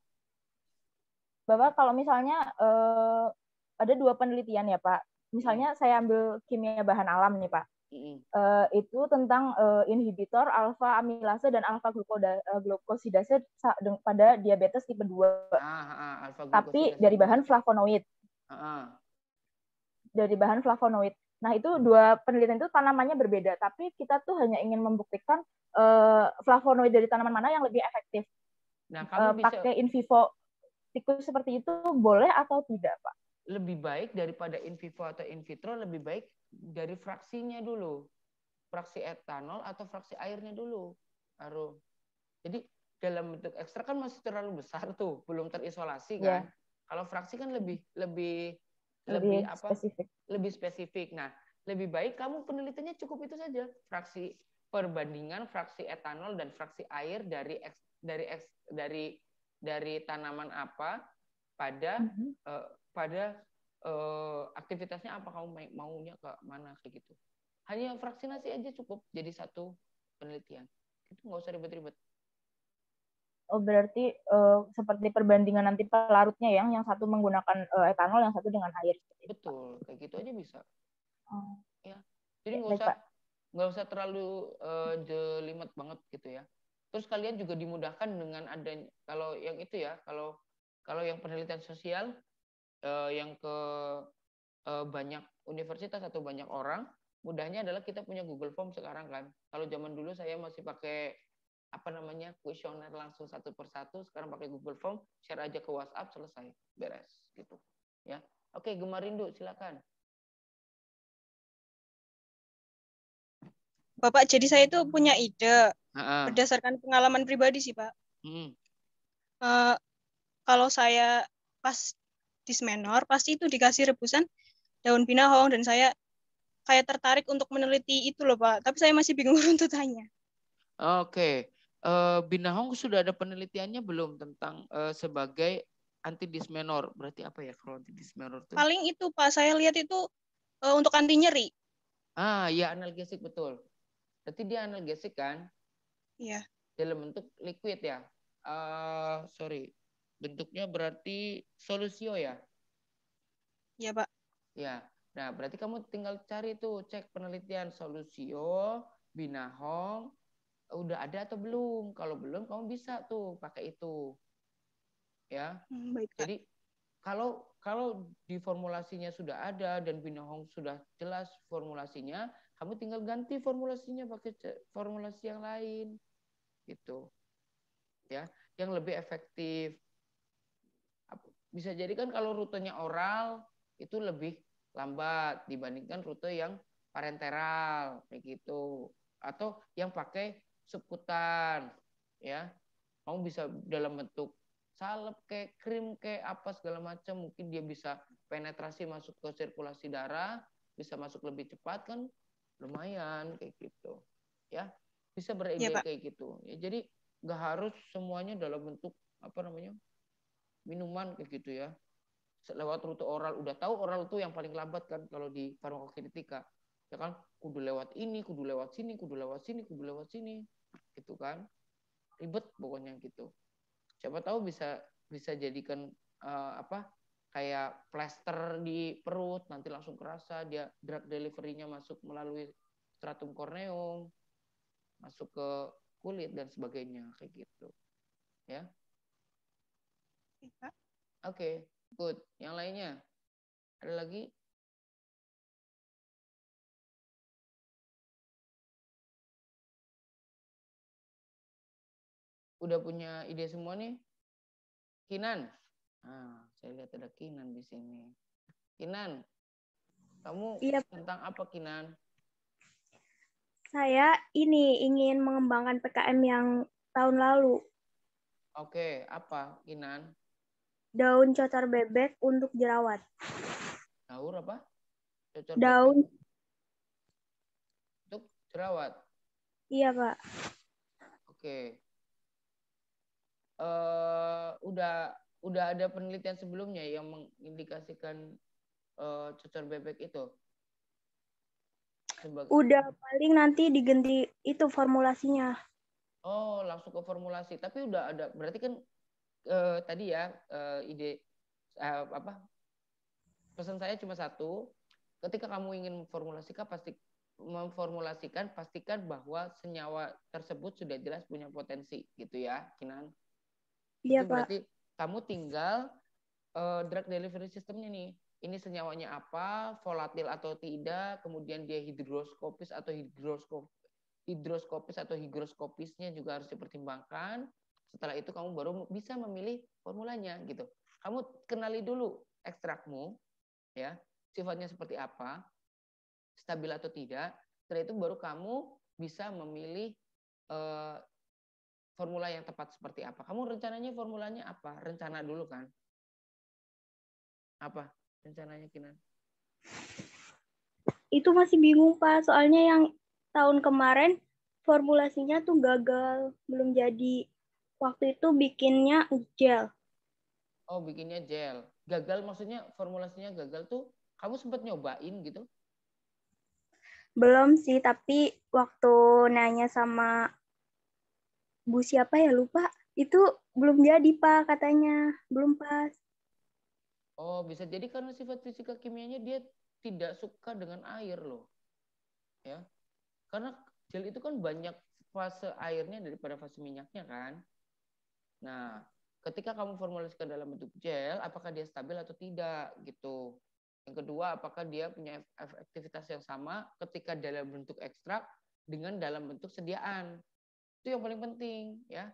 Bapak kalau misalnya uh, ada dua penelitian ya Pak. Misalnya hmm. saya ambil kimia bahan alam nih Pak. Mm. Uh, itu tentang uh, inhibitor alfa amilase dan alfa eh, glukosidase pada diabetes tipe 2. Ah, ah, Tapi dari bahan flavonoid. Ah, dari bahan flavonoid. Nah, itu hmm. dua penelitian itu tanamannya berbeda, tapi kita tuh hanya ingin membuktikan uh, flavonoid dari tanaman mana yang lebih efektif. Nah, kamu uh, pakai in vivo tikus seperti itu boleh atau tidak, Pak? lebih baik daripada in vivo atau in vitro lebih baik dari fraksinya dulu fraksi etanol atau fraksi airnya dulu baru jadi dalam bentuk ekstrak kan masih terlalu besar tuh belum terisolasi iya. kan yeah. kalau fraksi kan lebih lebih lebih, lebih apa spesifik. lebih spesifik nah lebih baik kamu penelitiannya cukup itu saja fraksi perbandingan fraksi etanol dan fraksi air dari eks, dari dari dari tanaman apa pada mm -hmm. uh, pada uh, aktivitasnya apa kamu maunya ke mana kayak gitu. Hanya vaksinasi aja cukup jadi satu penelitian. Itu nggak usah ribet-ribet. Oh berarti uh, seperti perbandingan nanti pelarutnya yang yang satu menggunakan uh, etanol yang satu dengan air. Betul, kayak gitu aja bisa. Oh. Ya, jadi nggak usah nggak usah terlalu uh, jelimet banget gitu ya. Terus kalian juga dimudahkan dengan adanya kalau yang itu ya kalau kalau yang penelitian sosial uh, yang ke uh, banyak universitas atau banyak orang, mudahnya adalah kita punya Google Form sekarang kan. Kalau zaman dulu saya masih pakai apa namanya kuesioner langsung satu persatu, sekarang pakai Google Form, share aja ke WhatsApp selesai beres gitu. Ya, oke rindu silakan. Bapak, jadi saya itu punya ide uh-uh. berdasarkan pengalaman pribadi sih, Pak. Hmm. Uh, kalau saya pas dismenor pasti itu dikasih rebusan daun binahong dan saya kayak tertarik untuk meneliti itu loh pak tapi saya masih bingung runtutannya oke okay. uh, eh, binahong sudah ada penelitiannya belum tentang uh, sebagai anti dismenor berarti apa ya kalau anti dismenor itu paling itu pak saya lihat itu uh, untuk anti nyeri ah ya analgesik betul berarti dia analgesik kan iya dalam bentuk liquid ya uh, sorry bentuknya berarti solusio ya? Iya, Pak. Ya. Nah, berarti kamu tinggal cari tuh cek penelitian solusio, binahong, udah ada atau belum? Kalau belum kamu bisa tuh pakai itu. Ya. Hmm, baik, Jadi kalau kalau di formulasinya sudah ada dan binahong sudah jelas formulasinya, kamu tinggal ganti formulasinya pakai formulasi yang lain gitu ya yang lebih efektif bisa jadi kan kalau rutenya oral itu lebih lambat dibandingkan rute yang parenteral kayak gitu atau yang pakai subkutan ya mau bisa dalam bentuk salep kayak krim kayak apa segala macam mungkin dia bisa penetrasi masuk ke sirkulasi darah bisa masuk lebih cepat kan lumayan kayak gitu ya bisa iya, beredar ya, kayak gitu ya jadi nggak harus semuanya dalam bentuk apa namanya minuman kayak gitu ya lewat rute oral udah tahu oral tuh yang paling lambat kan kalau di farmakokinetika ya kan kudu lewat ini kudu lewat sini kudu lewat sini kudu lewat sini gitu kan ribet pokoknya gitu siapa tahu bisa bisa jadikan uh, apa kayak plaster di perut nanti langsung kerasa dia drug deliverynya masuk melalui stratum corneum masuk ke kulit dan sebagainya kayak gitu ya oke okay, good yang lainnya ada lagi udah punya ide semua nih Kinan nah, saya lihat ada Kinan di sini Kinan kamu iya. tentang apa Kinan saya ini ingin mengembangkan PKM yang tahun lalu. Oke, apa Kinan? Daun cocor bebek untuk jerawat. Daun apa? Cocor Daun. Bebek. Untuk jerawat? Iya, Pak. Oke. Uh, udah udah ada penelitian sebelumnya yang mengindikasikan uh, eh, cocor bebek itu? Sebagai... Udah paling nanti diganti itu formulasinya. Oh, langsung ke formulasi. Tapi udah ada, berarti kan uh, tadi ya uh, ide uh, apa pesan saya cuma satu ketika kamu ingin memformulasikan pasti memformulasikan pastikan bahwa senyawa tersebut sudah jelas punya potensi gitu ya Kinan iya Itu Pak berarti kamu tinggal uh, drug delivery sistemnya nih ini senyawanya apa volatil atau tidak kemudian dia hidroskopis atau hidroskop hidroskopis atau higroskopisnya juga harus dipertimbangkan setelah itu kamu baru bisa memilih formulanya gitu. Kamu kenali dulu ekstrakmu ya, sifatnya seperti apa, stabil atau tidak. Setelah itu baru kamu bisa memilih eh, formula yang tepat seperti apa. Kamu rencananya formulanya apa? Rencana dulu kan? Apa rencananya Kinan? Itu masih bingung Pak, soalnya yang tahun kemarin formulasinya tuh gagal, belum jadi. Waktu itu bikinnya gel. Oh, bikinnya gel. Gagal maksudnya formulasinya gagal tuh kamu sempat nyobain gitu? Belum sih, tapi waktu nanya sama Bu siapa ya lupa, itu belum jadi Pak katanya, belum pas. Oh, bisa jadi karena sifat fisika kimianya dia tidak suka dengan air loh. Ya. Karena gel itu kan banyak fase airnya daripada fase minyaknya kan. Nah, ketika kamu formulasikan dalam bentuk gel, apakah dia stabil atau tidak gitu. Yang kedua, apakah dia punya efektivitas yang sama ketika dalam bentuk ekstrak dengan dalam bentuk sediaan. Itu yang paling penting ya.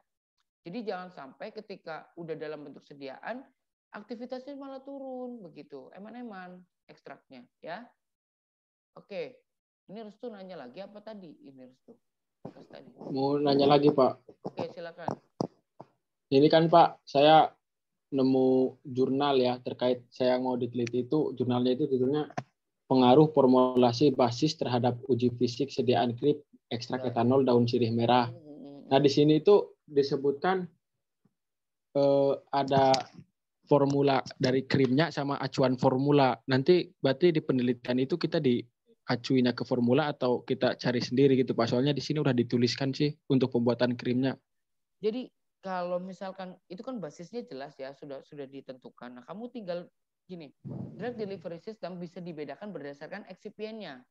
Jadi jangan sampai ketika udah dalam bentuk sediaan, aktivitasnya malah turun begitu, eman-eman ekstraknya ya. Oke, ini Restu nanya lagi apa tadi? Ini Restu. tadi. Mau nanya lagi Pak. Oke, silakan ini kan Pak, saya nemu jurnal ya terkait saya mau diteliti itu jurnalnya itu judulnya pengaruh formulasi basis terhadap uji fisik sediaan krip ekstrak etanol daun sirih merah. Nah di sini itu disebutkan eh, ada formula dari krimnya sama acuan formula. Nanti berarti di penelitian itu kita di acuinya ke formula atau kita cari sendiri gitu Pak. Soalnya di sini udah dituliskan sih untuk pembuatan krimnya. Jadi kalau misalkan itu kan basisnya jelas ya sudah sudah ditentukan. Nah, kamu tinggal gini, drug delivery system bisa dibedakan berdasarkan eksipiennya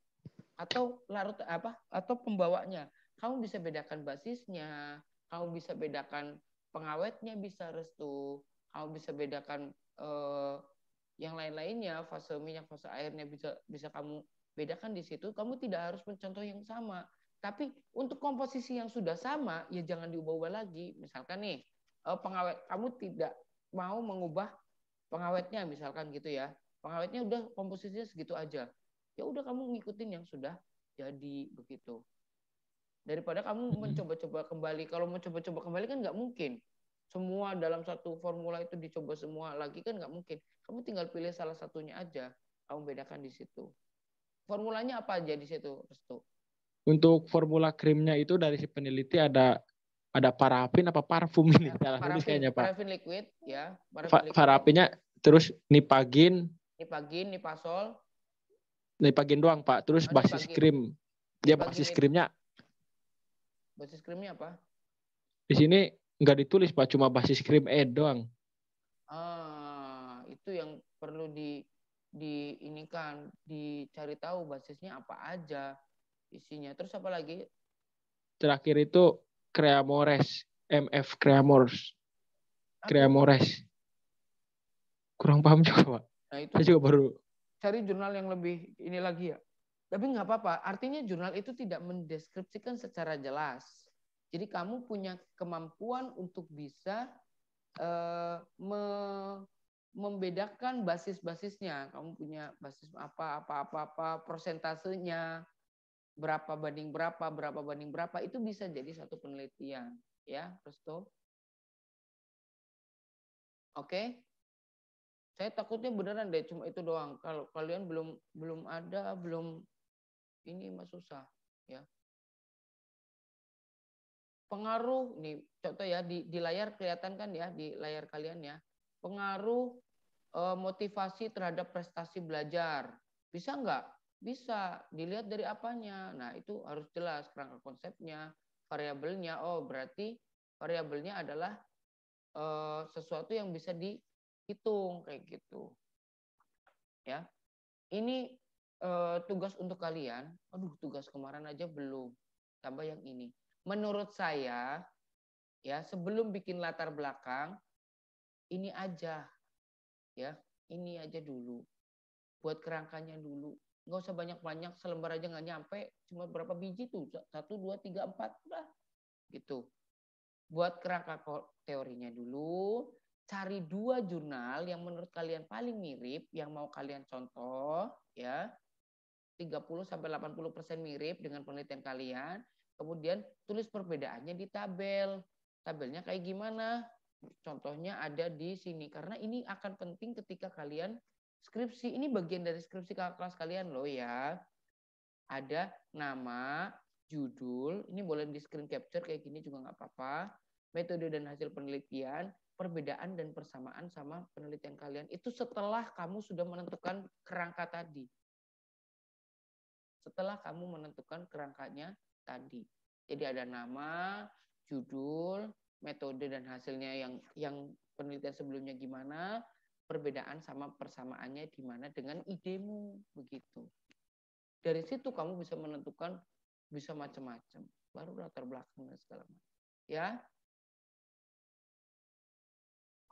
atau larut apa atau pembawanya. Kamu bisa bedakan basisnya, kamu bisa bedakan pengawetnya bisa restu, kamu bisa bedakan eh, yang lain-lainnya, fase minyak, fase airnya bisa bisa kamu bedakan di situ. Kamu tidak harus mencontoh yang sama. Tapi untuk komposisi yang sudah sama, ya jangan diubah-ubah lagi. Misalkan nih, eh, pengawet kamu tidak mau mengubah pengawetnya misalkan gitu ya. Pengawetnya udah komposisinya segitu aja. Ya udah kamu ngikutin yang sudah jadi begitu. Daripada kamu mencoba-coba kembali. Kalau mencoba-coba kembali kan nggak mungkin. Semua dalam satu formula itu dicoba semua lagi kan nggak mungkin. Kamu tinggal pilih salah satunya aja. Kamu bedakan di situ. Formulanya apa aja di situ, Restu? Untuk formula krimnya itu dari si peneliti ada ada parafin apa parfum ini? Ya, Salah parafin, kayaknya, Pak. Parafin liquid ya. Parafin Parafinnya terus nipagin. Nipagin, nipasol. Nipagin doang, Pak. Terus oh, basis nipagin. krim. Dia nipagin. basis krimnya. Basis krimnya apa? Di sini nggak ditulis, Pak. Cuma basis krim E doang. Ah, itu yang perlu di di ini kan dicari tahu basisnya apa aja isinya. Terus apa lagi? Terakhir itu Creamores, MF Creamores. Creamores. Kurang paham juga, Pak. Nah, itu Saya juga baru cari jurnal yang lebih ini lagi ya. Tapi nggak apa-apa, artinya jurnal itu tidak mendeskripsikan secara jelas. Jadi kamu punya kemampuan untuk bisa uh, me membedakan basis-basisnya. Kamu punya basis apa, apa, apa, apa, persentasenya berapa banding berapa, berapa banding berapa itu bisa jadi satu penelitian, ya, Resto. Oke. Okay? Saya takutnya beneran deh cuma itu doang. Kalau kalian belum belum ada, belum ini mah susah, ya. Pengaruh nih contoh ya di di layar kelihatan kan ya di layar kalian ya. Pengaruh eh, motivasi terhadap prestasi belajar. Bisa nggak bisa dilihat dari apanya. Nah, itu harus jelas kerangka konsepnya, variabelnya. Oh, berarti variabelnya adalah e, sesuatu yang bisa dihitung kayak gitu. Ya. Ini e, tugas untuk kalian. Aduh, tugas kemarin aja belum. Tambah yang ini. Menurut saya ya, sebelum bikin latar belakang ini aja ya, ini aja dulu buat kerangkanya dulu nggak usah banyak-banyak selembar aja nggak nyampe cuma berapa biji tuh satu dua tiga empat udah gitu buat kerangka teorinya dulu cari dua jurnal yang menurut kalian paling mirip yang mau kalian contoh ya 30 sampai 80 persen mirip dengan penelitian kalian kemudian tulis perbedaannya di tabel tabelnya kayak gimana contohnya ada di sini karena ini akan penting ketika kalian skripsi ini bagian dari skripsi kelas kalian loh ya. Ada nama, judul, ini boleh di screen capture kayak gini juga nggak apa-apa. Metode dan hasil penelitian, perbedaan dan persamaan sama penelitian kalian itu setelah kamu sudah menentukan kerangka tadi. Setelah kamu menentukan kerangkanya tadi. Jadi ada nama, judul, metode dan hasilnya yang yang penelitian sebelumnya gimana, perbedaan sama persamaannya di mana dengan idemu begitu. Dari situ kamu bisa menentukan bisa macam-macam, baru latar belakang dan segala macam. Ya.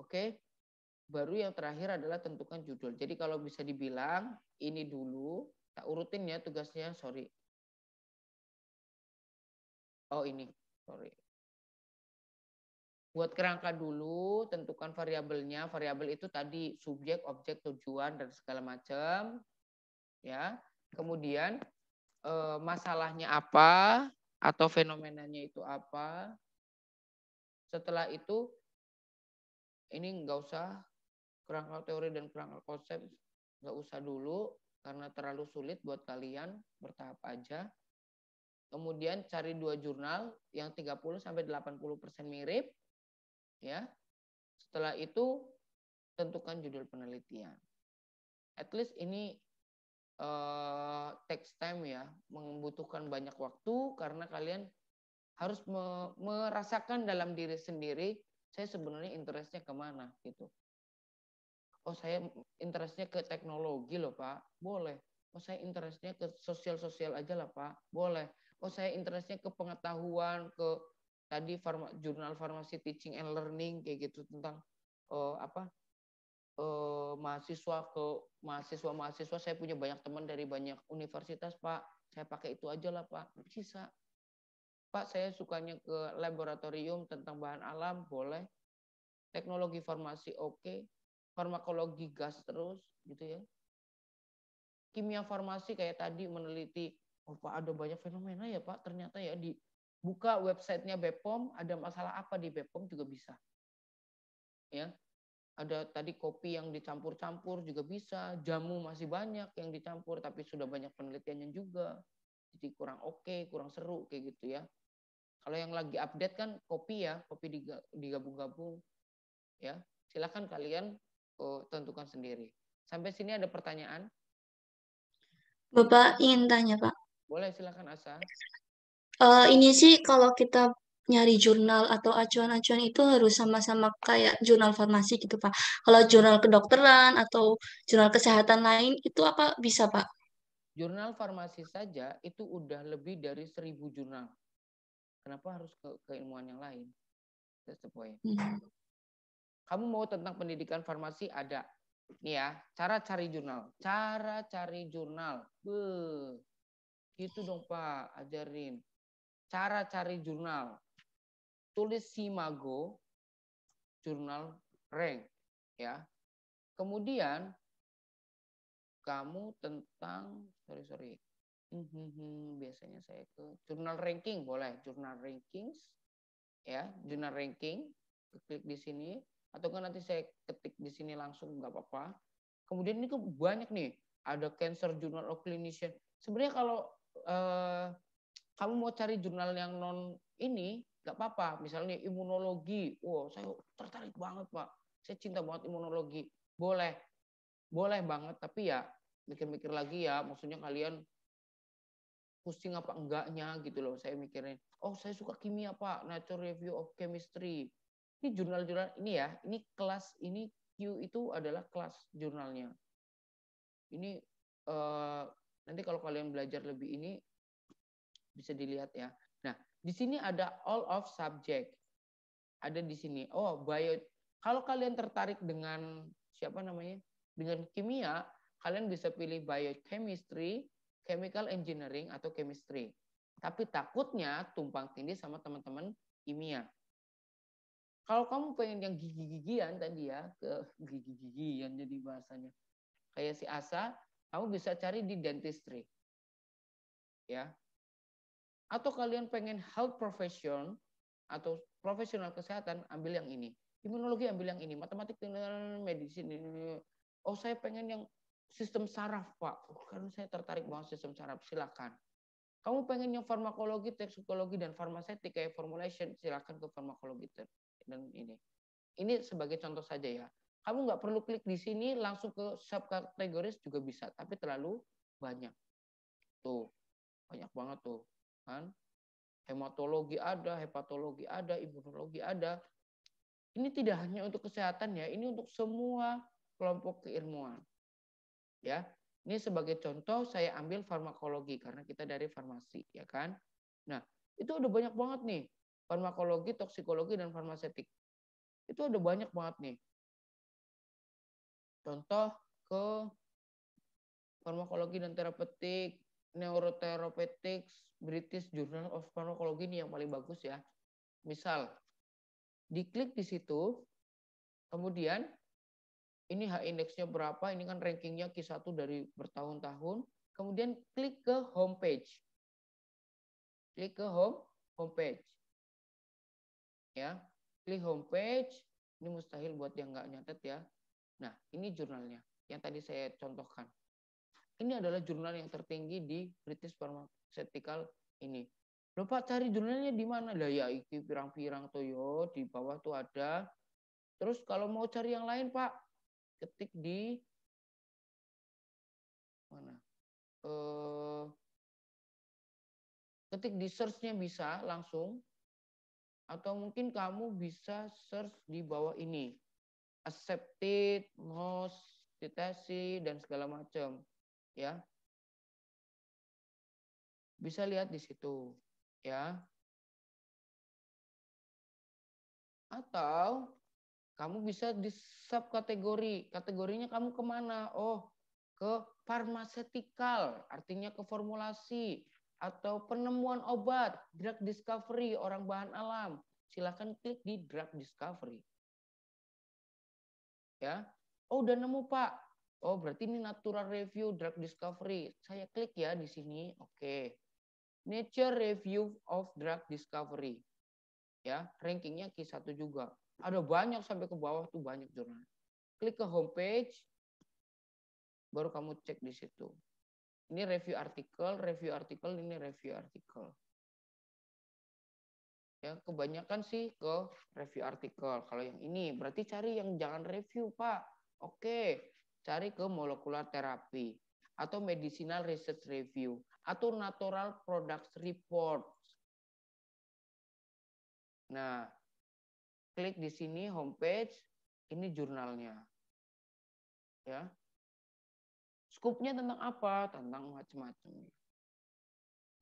Oke. Baru yang terakhir adalah tentukan judul. Jadi kalau bisa dibilang ini dulu, tak urutin ya tugasnya, sorry. Oh ini, sorry buat kerangka dulu, tentukan variabelnya. Variabel itu tadi subjek, objek, tujuan dan segala macam. Ya. Kemudian eh, masalahnya apa atau fenomenanya itu apa? Setelah itu ini nggak usah kerangka teori dan kerangka konsep nggak usah dulu karena terlalu sulit buat kalian bertahap aja. Kemudian cari dua jurnal yang 30 sampai 80% mirip ya. Setelah itu tentukan judul penelitian. At least ini uh, eh, text time ya, membutuhkan banyak waktu karena kalian harus me merasakan dalam diri sendiri saya sebenarnya interestnya kemana gitu. Oh saya interestnya ke teknologi loh pak, boleh. Oh saya interestnya ke sosial-sosial aja lah pak, boleh. Oh saya interestnya ke pengetahuan, ke tadi pharma, jurnal farmasi teaching and learning kayak gitu tentang uh, apa uh, mahasiswa ke mahasiswa mahasiswa saya punya banyak teman dari banyak universitas pak saya pakai itu aja lah pak bisa pak saya sukanya ke laboratorium tentang bahan alam boleh teknologi farmasi oke okay. farmakologi gas terus gitu ya kimia farmasi kayak tadi meneliti oh pak ada banyak fenomena ya pak ternyata ya di buka websitenya Bepom, ada masalah apa di Bepom juga bisa. Ya, ada tadi kopi yang dicampur-campur juga bisa, jamu masih banyak yang dicampur tapi sudah banyak penelitiannya juga. Jadi kurang oke, okay, kurang seru kayak gitu ya. Kalau yang lagi update kan kopi ya, kopi digabung-gabung ya. Silahkan kalian oh, tentukan sendiri. Sampai sini ada pertanyaan? Bapak ingin tanya, Pak. Boleh silakan Asa uh, ini sih kalau kita nyari jurnal atau acuan-acuan itu harus sama-sama kayak jurnal farmasi gitu Pak. Kalau jurnal kedokteran atau jurnal kesehatan lain itu apa bisa Pak? Jurnal farmasi saja itu udah lebih dari seribu jurnal. Kenapa harus ke keilmuan yang lain? That's the point. Hmm. Kamu mau tentang pendidikan farmasi ada. Nih ya, cara cari jurnal. Cara cari jurnal. Beuh. Gitu dong Pak, ajarin cara cari jurnal. Tulis Simago jurnal rank ya. Kemudian kamu tentang sorry sorry biasanya saya ke jurnal ranking boleh jurnal rankings ya jurnal ranking klik di sini atau kan nanti saya ketik di sini langsung nggak apa-apa kemudian ini banyak nih ada cancer journal of clinician sebenarnya kalau eh, kamu mau cari jurnal yang non ini nggak apa-apa misalnya imunologi wow saya tertarik banget pak saya cinta banget imunologi boleh boleh banget tapi ya mikir-mikir lagi ya maksudnya kalian pusing apa enggaknya gitu loh saya mikirin oh saya suka kimia pak Nature Review of Chemistry ini jurnal-jurnal ini ya ini kelas ini Q itu adalah kelas jurnalnya ini uh, nanti kalau kalian belajar lebih ini bisa dilihat ya. Nah, di sini ada all of subject. Ada di sini. Oh, bio. Kalau kalian tertarik dengan siapa namanya? Dengan kimia, kalian bisa pilih biochemistry, chemical engineering atau chemistry. Tapi takutnya tumpang tindih sama teman-teman kimia. Kalau kamu pengen yang gigi-gigian tadi ya, ke gigi-gigian jadi bahasanya. Kayak si Asa, kamu bisa cari di dentistry. Ya, atau kalian pengen health profession atau profesional kesehatan, ambil yang ini. Imunologi ambil yang ini, matematik dan medicine ini. Oh, saya pengen yang sistem saraf, Pak. Oh, karena saya tertarik banget sistem saraf, silakan. Kamu pengen yang farmakologi, toksikologi dan farmasetik kayak formulation, silakan ke farmakologi dan ini. Ini sebagai contoh saja ya. Kamu nggak perlu klik di sini langsung ke subkategoris juga bisa, tapi terlalu banyak. Tuh, banyak banget tuh. Kan? Hematologi ada, hepatologi ada, imunologi ada. Ini tidak hanya untuk kesehatan ya, ini untuk semua kelompok keilmuan. Ya. Ini sebagai contoh saya ambil farmakologi karena kita dari farmasi, ya kan? Nah, itu udah banyak banget nih farmakologi, toksikologi dan farmasetik. Itu ada banyak banget nih. Contoh ke farmakologi dan terapeutik, Neurotherapeutics British Journal of Pharmacology ini yang paling bagus ya. Misal, diklik di situ, kemudian ini H indeksnya berapa, ini kan rankingnya Q1 dari bertahun-tahun, kemudian klik ke homepage. Klik ke home, homepage. Ya, klik homepage, ini mustahil buat yang nggak nyatet ya. Nah, ini jurnalnya yang tadi saya contohkan. Ini adalah jurnal yang tertinggi di British Pharmaceutical ini. Loh Pak, cari jurnalnya di mana? Lah ya iki pirang-pirang toyo di bawah tuh ada. Terus kalau mau cari yang lain, Pak, ketik di mana? Eh ketik di search-nya bisa langsung atau mungkin kamu bisa search di bawah ini accepted, most, citasi, dan segala macam ya. Bisa lihat di situ, ya. Atau kamu bisa di sub kategori, Kategorinya kamu kemana? Oh, ke farmasetikal, artinya ke formulasi atau penemuan obat, drug discovery, orang bahan alam. Silahkan klik di drug discovery. Ya, oh udah nemu pak, Oh, berarti ini natural review drug discovery. Saya klik ya di sini. Oke. Okay. Nature review of drug discovery. Ya, rankingnya Q1 juga. Ada banyak sampai ke bawah tuh banyak jurnal. Klik ke homepage baru kamu cek di situ. Ini review artikel, review artikel, ini review artikel. Ya, kebanyakan sih ke review artikel. Kalau yang ini berarti cari yang jangan review, Pak. Oke cari ke molekular therapy atau medicinal research review atau natural products report. Nah, klik di sini homepage, ini jurnalnya. Ya. Skupnya tentang apa? Tentang macam-macam.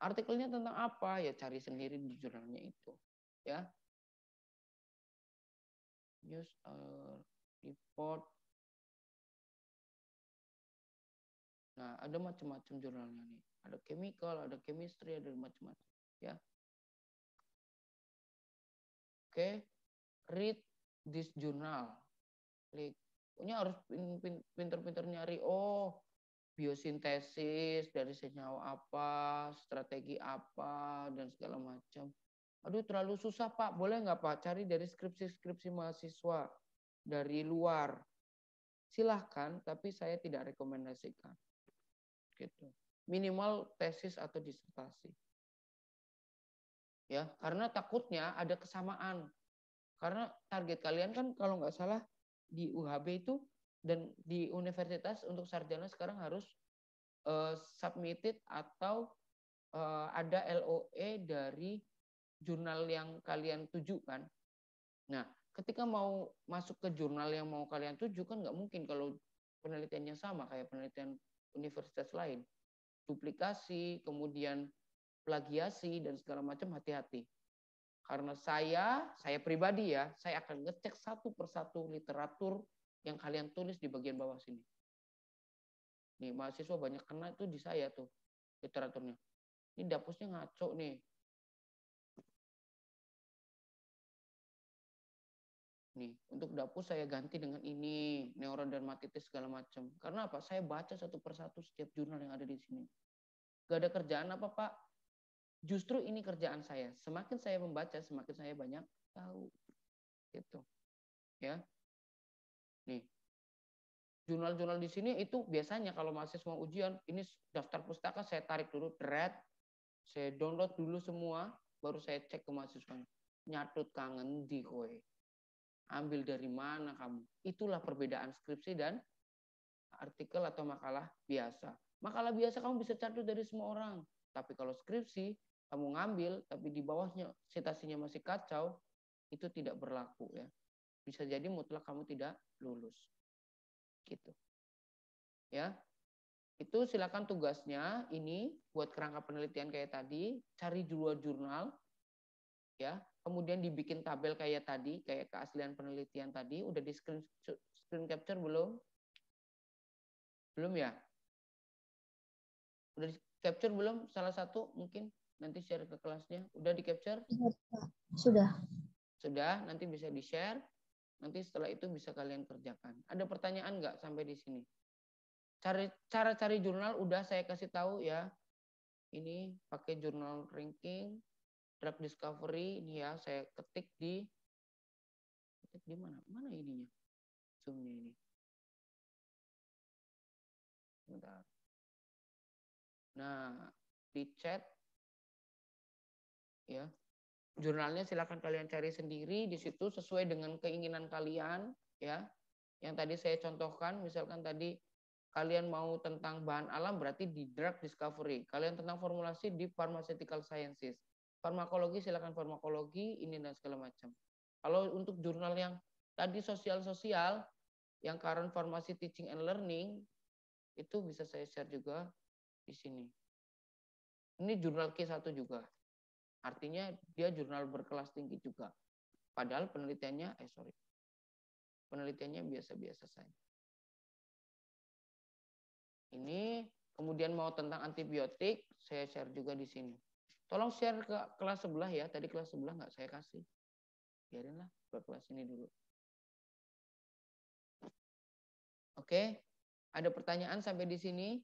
Artikelnya tentang apa? Ya cari sendiri di jurnalnya itu. Ya. News uh, report Nah, ada macam-macam jurnalnya nih. Ada chemical, ada chemistry, ada macam-macam. Ya. Oke, okay. read this journal. Klik. Pokoknya harus pinter-pinter nyari. Oh, biosintesis dari senyawa apa, strategi apa, dan segala macam. Aduh, terlalu susah, Pak. Boleh nggak, Pak? Cari dari skripsi-skripsi mahasiswa dari luar. Silahkan, tapi saya tidak rekomendasikan gitu. Minimal tesis atau disertasi. Ya, karena takutnya ada kesamaan. Karena target kalian kan kalau nggak salah di UHB itu dan di universitas untuk sarjana sekarang harus uh, submitted atau uh, ada LOE dari jurnal yang kalian tuju kan. Nah, ketika mau masuk ke jurnal yang mau kalian tuju kan nggak mungkin kalau penelitiannya sama kayak penelitian universitas lain. Duplikasi, kemudian plagiasi dan segala macam hati-hati. Karena saya, saya pribadi ya, saya akan ngecek satu persatu literatur yang kalian tulis di bagian bawah sini. Nih, mahasiswa banyak kena itu di saya tuh literaturnya. Ini dapusnya ngaco nih. nih untuk dapur saya ganti dengan ini neuron dermatitis segala macam karena apa saya baca satu persatu setiap jurnal yang ada di sini gak ada kerjaan apa pak justru ini kerjaan saya semakin saya membaca semakin saya banyak tahu gitu ya nih jurnal-jurnal di sini itu biasanya kalau mahasiswa ujian ini daftar pustaka saya tarik dulu red saya download dulu semua baru saya cek ke mahasiswa nyatut kangen di kue ambil dari mana kamu. Itulah perbedaan skripsi dan artikel atau makalah biasa. Makalah biasa kamu bisa cari dari semua orang. Tapi kalau skripsi, kamu ngambil, tapi di bawahnya citasinya masih kacau, itu tidak berlaku ya. Bisa jadi mutlak kamu tidak lulus. Gitu. Ya. Itu silakan tugasnya ini buat kerangka penelitian kayak tadi, cari dua jurnal ya kemudian dibikin tabel kayak tadi kayak keaslian penelitian tadi udah di screen screen capture belum belum ya udah di capture belum salah satu mungkin nanti share ke kelasnya udah di capture sudah sudah nanti bisa di share nanti setelah itu bisa kalian kerjakan ada pertanyaan nggak sampai di sini cari cara cari jurnal udah saya kasih tahu ya ini pakai jurnal ranking drug discovery ini ya saya ketik di ketik di mana mana ininya zoomnya ini bentar nah di chat ya jurnalnya silakan kalian cari sendiri di situ sesuai dengan keinginan kalian ya yang tadi saya contohkan misalkan tadi kalian mau tentang bahan alam berarti di drug discovery kalian tentang formulasi di pharmaceutical sciences farmakologi silakan farmakologi ini dan segala macam. Kalau untuk jurnal yang tadi sosial-sosial yang current farmasi teaching and learning itu bisa saya share juga di sini. Ini jurnal K1 juga. Artinya dia jurnal berkelas tinggi juga. Padahal penelitiannya eh sorry. Penelitiannya biasa-biasa saja. Ini kemudian mau tentang antibiotik saya share juga di sini. Tolong share ke kelas sebelah ya. Tadi kelas sebelah nggak saya kasih. Biarinlah ke kelas ini dulu. Oke, ada pertanyaan sampai di sini?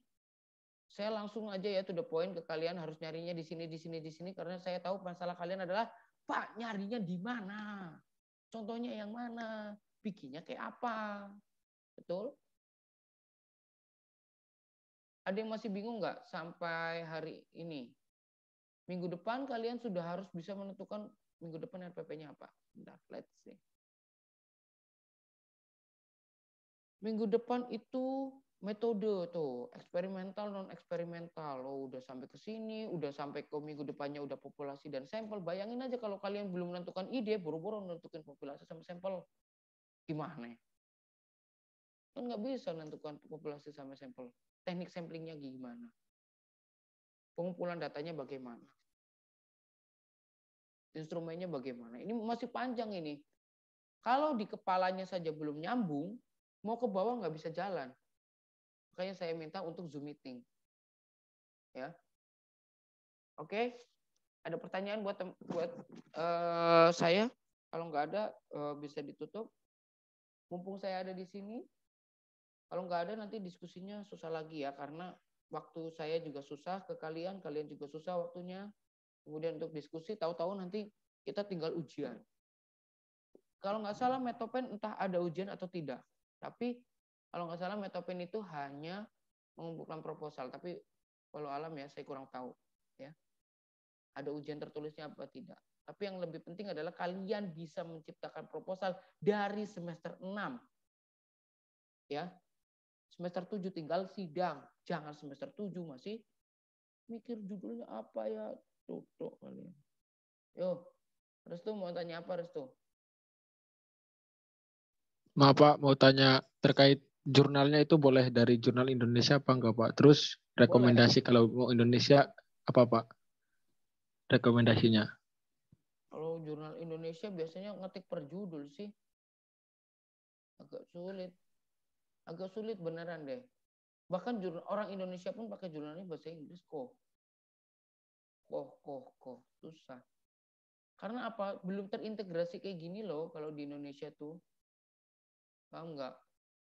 Saya langsung aja ya to the point ke kalian harus nyarinya di sini, di sini, di sini karena saya tahu masalah kalian adalah Pak nyarinya di mana? Contohnya yang mana? Bikinnya kayak apa? Betul? Ada yang masih bingung nggak sampai hari ini? Minggu depan kalian sudah harus bisa menentukan minggu depan RPP-nya apa. Bentar, let's see. Minggu depan itu metode tuh, eksperimental non eksperimental. Oh, udah sampai ke sini, udah sampai ke minggu depannya udah populasi dan sampel. Bayangin aja kalau kalian belum menentukan ide, buru-buru menentukan populasi sama sampel gimana? Kan nggak bisa menentukan populasi sama sampel. Teknik samplingnya gimana? Pengumpulan datanya bagaimana? instrumennya bagaimana. Ini masih panjang ini. Kalau di kepalanya saja belum nyambung, mau ke bawah nggak bisa jalan. Makanya saya minta untuk Zoom meeting. Ya. Oke. Ada pertanyaan buat buat uh, saya? Kalau nggak ada uh, bisa ditutup. Mumpung saya ada di sini, kalau nggak ada nanti diskusinya susah lagi ya karena waktu saya juga susah ke kalian, kalian juga susah waktunya kemudian untuk diskusi, tahu-tahu nanti kita tinggal ujian. Kalau nggak salah metopen entah ada ujian atau tidak. Tapi kalau nggak salah metopen itu hanya mengumpulkan proposal. Tapi kalau alam ya saya kurang tahu. ya Ada ujian tertulisnya apa tidak. Tapi yang lebih penting adalah kalian bisa menciptakan proposal dari semester 6. Ya. Semester 7 tinggal sidang. Jangan semester 7 masih mikir judulnya apa ya, Tutup kali. Yo, Restu mau tanya apa Restu? Maaf Pak, mau tanya terkait jurnalnya itu boleh dari jurnal Indonesia apa enggak Pak? Terus rekomendasi boleh. kalau mau Indonesia apa Pak? Rekomendasinya? Kalau jurnal Indonesia biasanya ngetik per judul sih. Agak sulit. Agak sulit beneran deh. Bahkan jurnal, orang Indonesia pun pakai jurnalnya bahasa Inggris kok koh koh koh susah karena apa belum terintegrasi kayak gini loh kalau di Indonesia tuh paham nggak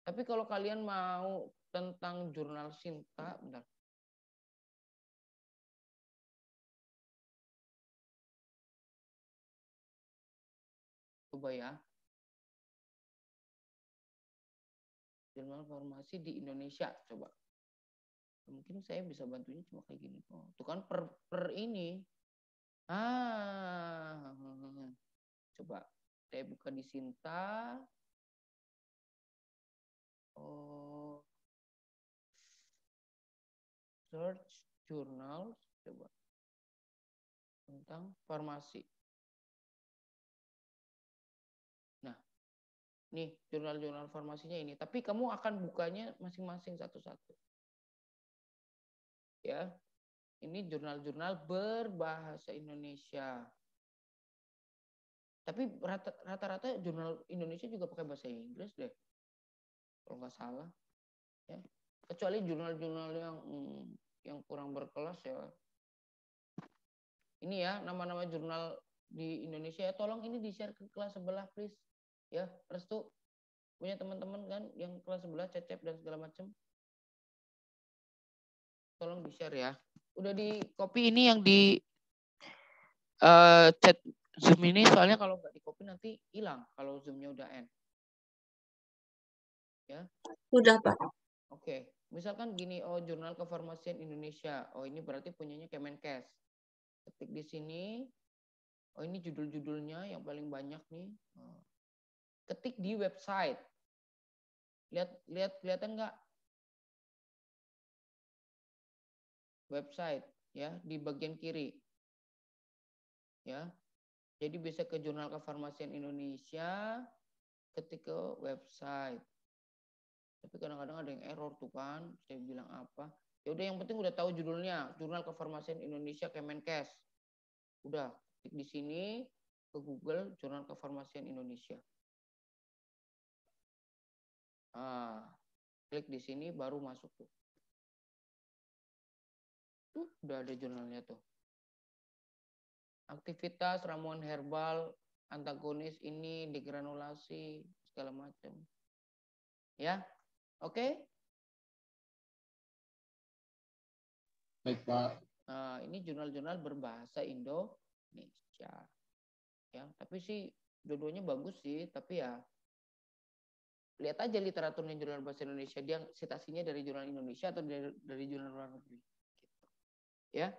tapi kalau kalian mau tentang jurnal Sinta bentar coba ya jurnal formasi di Indonesia coba mungkin saya bisa bantunya cuma kayak gini oh, tuh kan per per ini ah coba saya buka di Sinta oh search jurnal coba tentang farmasi nah nih jurnal-jurnal farmasinya ini tapi kamu akan bukanya masing-masing satu-satu ya ini jurnal-jurnal berbahasa Indonesia tapi rata-rata jurnal Indonesia juga pakai bahasa Inggris deh kalau nggak salah ya kecuali jurnal-jurnal yang hmm, yang kurang berkelas ya ini ya nama-nama jurnal di Indonesia ya. tolong ini di share ke kelas sebelah please ya restu punya teman-teman kan yang kelas sebelah cecep dan segala macam Tolong di-share ya. Udah di copy ini yang di uh, chat Zoom ini soalnya kalau nggak di copy nanti hilang kalau zoomnya udah end. Ya. Udah, Pak. Oke. Okay. Misalkan gini, oh Jurnal Kefarmasian Indonesia. Oh ini berarti punyanya Kemenkes. Ketik di sini. Oh ini judul-judulnya yang paling banyak nih. Oh. Ketik di website. Lihat lihat kelihatan nggak website ya di bagian kiri. Ya. Jadi bisa ke Jurnal Kefarmasian Indonesia ketik ke website. Tapi kadang-kadang ada yang error tuh kan, saya bilang apa? Ya udah yang penting udah tahu judulnya, Jurnal Kefarmasian Indonesia Kemenkes. Udah, klik di sini ke Google Jurnal Kefarmasian Indonesia. Ah, klik di sini baru masuk tuh. Tuh, udah ada jurnalnya tuh. Aktivitas ramuan herbal antagonis ini digranulasi segala macam. Ya. Oke. Okay? Baik, Pak. Nah, ini jurnal-jurnal berbahasa Indonesia. Ya, tapi sih dua-duanya bagus sih, tapi ya lihat aja literaturnya jurnal bahasa Indonesia dia sitasinya dari jurnal Indonesia atau dari, dari jurnal luar negeri ya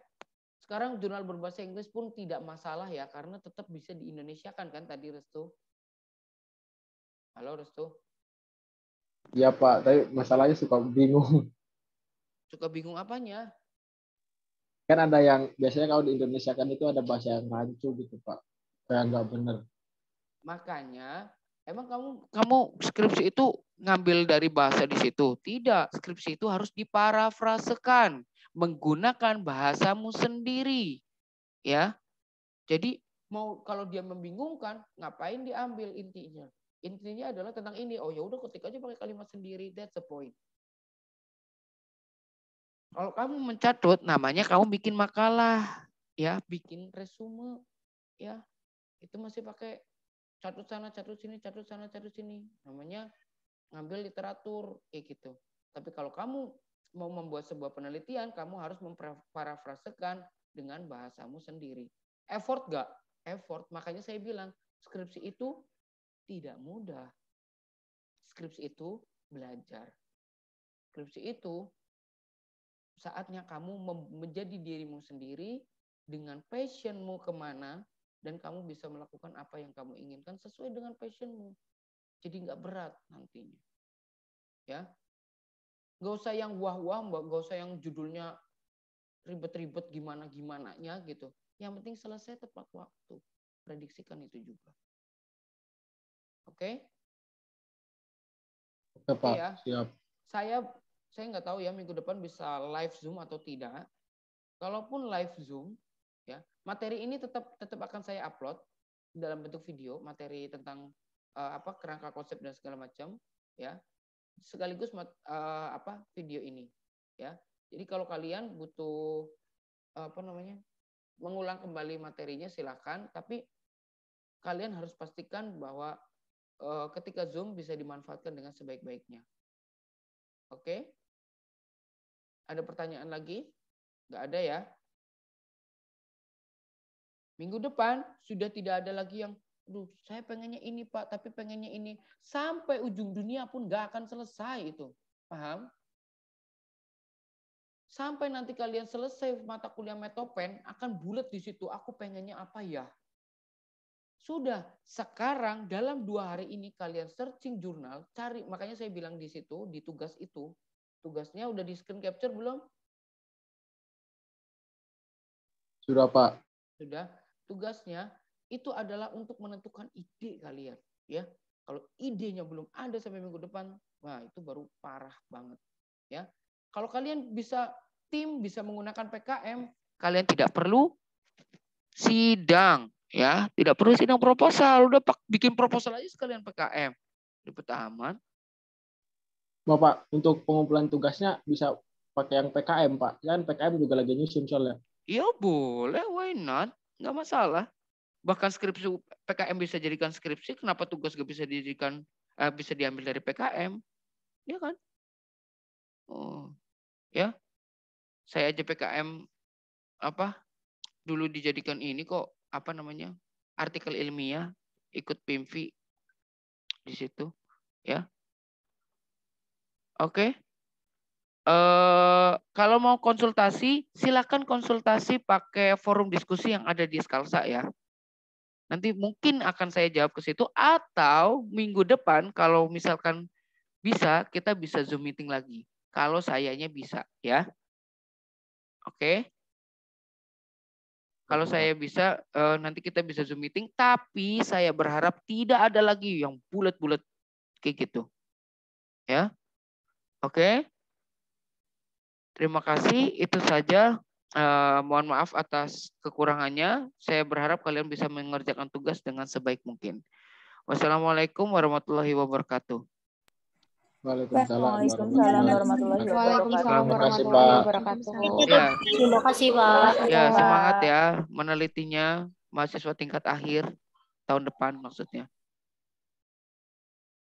sekarang jurnal berbahasa Inggris pun tidak masalah ya karena tetap bisa di Indonesia kan kan tadi Restu halo Restu Iya Pak, tapi masalahnya suka bingung. Suka bingung apanya? Kan ada yang biasanya kalau di Indonesia kan itu ada bahasa yang rancu gitu Pak, kayak nggak bener. Makanya Emang kamu kamu skripsi itu ngambil dari bahasa di situ? Tidak, skripsi itu harus diparafrasekan menggunakan bahasamu sendiri. Ya. Jadi mau kalau dia membingungkan, ngapain diambil intinya? Intinya adalah tentang ini. Oh ya udah ketik aja pakai kalimat sendiri, that's the point. Kalau kamu mencatut namanya kamu bikin makalah, ya, bikin resume, ya. Itu masih pakai catut sana, catut sini, catut sana, catut sini. Namanya ngambil literatur kayak gitu. Tapi kalau kamu mau membuat sebuah penelitian, kamu harus memparafrasekan dengan bahasamu sendiri. Effort gak? Effort. Makanya saya bilang, skripsi itu tidak mudah. Skripsi itu belajar. Skripsi itu saatnya kamu menjadi dirimu sendiri dengan passionmu kemana dan kamu bisa melakukan apa yang kamu inginkan sesuai dengan passionmu. Jadi nggak berat nantinya. Ya, Gak usah yang wah-wah mbak, gak usah yang judulnya ribet-ribet gimana-gimananya gitu. Yang penting selesai tepat waktu. Prediksikan itu juga. Oke? Okay? Oke Pak, ya. siap. Saya saya nggak tahu ya minggu depan bisa live Zoom atau tidak. Kalaupun live Zoom, ya materi ini tetap tetap akan saya upload dalam bentuk video materi tentang uh, apa kerangka konsep dan segala macam ya sekaligus uh, apa video ini ya. Jadi kalau kalian butuh apa namanya? mengulang kembali materinya silahkan tapi kalian harus pastikan bahwa uh, ketika Zoom bisa dimanfaatkan dengan sebaik-baiknya. Oke? Okay? Ada pertanyaan lagi? Nggak ada ya? Minggu depan sudah tidak ada lagi yang duh saya pengennya ini Pak, tapi pengennya ini. Sampai ujung dunia pun gak akan selesai itu. Paham? Sampai nanti kalian selesai mata kuliah metopen, akan bulat di situ. Aku pengennya apa ya? Sudah, sekarang dalam dua hari ini kalian searching jurnal, cari. Makanya saya bilang di situ, di tugas itu. Tugasnya udah di screen capture belum? Sudah, Pak. Sudah. Tugasnya itu adalah untuk menentukan ide kalian ya kalau idenya belum ada sampai minggu depan wah itu baru parah banget ya kalau kalian bisa tim bisa menggunakan PKM kalian tidak perlu sidang ya tidak perlu sidang proposal udah pak bikin proposal aja sekalian PKM di petaman Bapak untuk pengumpulan tugasnya bisa pakai yang PKM Pak kan PKM juga lagi nyusun soalnya Iya boleh, why not? Nggak masalah. Bahkan skripsi PKM bisa jadikan skripsi, kenapa tugas gak bisa dijadikan eh, bisa diambil dari PKM? Ya kan? Oh, ya. Saya aja PKM apa dulu dijadikan ini kok apa namanya artikel ilmiah ikut PIMVI di situ ya oke okay. uh, eh, kalau mau konsultasi silakan konsultasi pakai forum diskusi yang ada di Skalsa ya Nanti mungkin akan saya jawab ke situ atau minggu depan kalau misalkan bisa kita bisa Zoom meeting lagi. Kalau sayanya bisa ya. Oke. Okay? Kalau saya bisa eh, nanti kita bisa Zoom meeting tapi saya berharap tidak ada lagi yang bulat-bulat kayak gitu. Ya. Oke. Okay? Terima kasih itu saja Eh, mohon maaf atas kekurangannya. Saya berharap kalian bisa mengerjakan tugas dengan sebaik mungkin. Wassalamualaikum warahmatullahi wabarakatuh. Waalaikumsalam warahmatullahi wabarakatuh. Ya. Terima kasih Pak. Ya, semangat ya menelitinya mahasiswa tingkat akhir tahun depan maksudnya.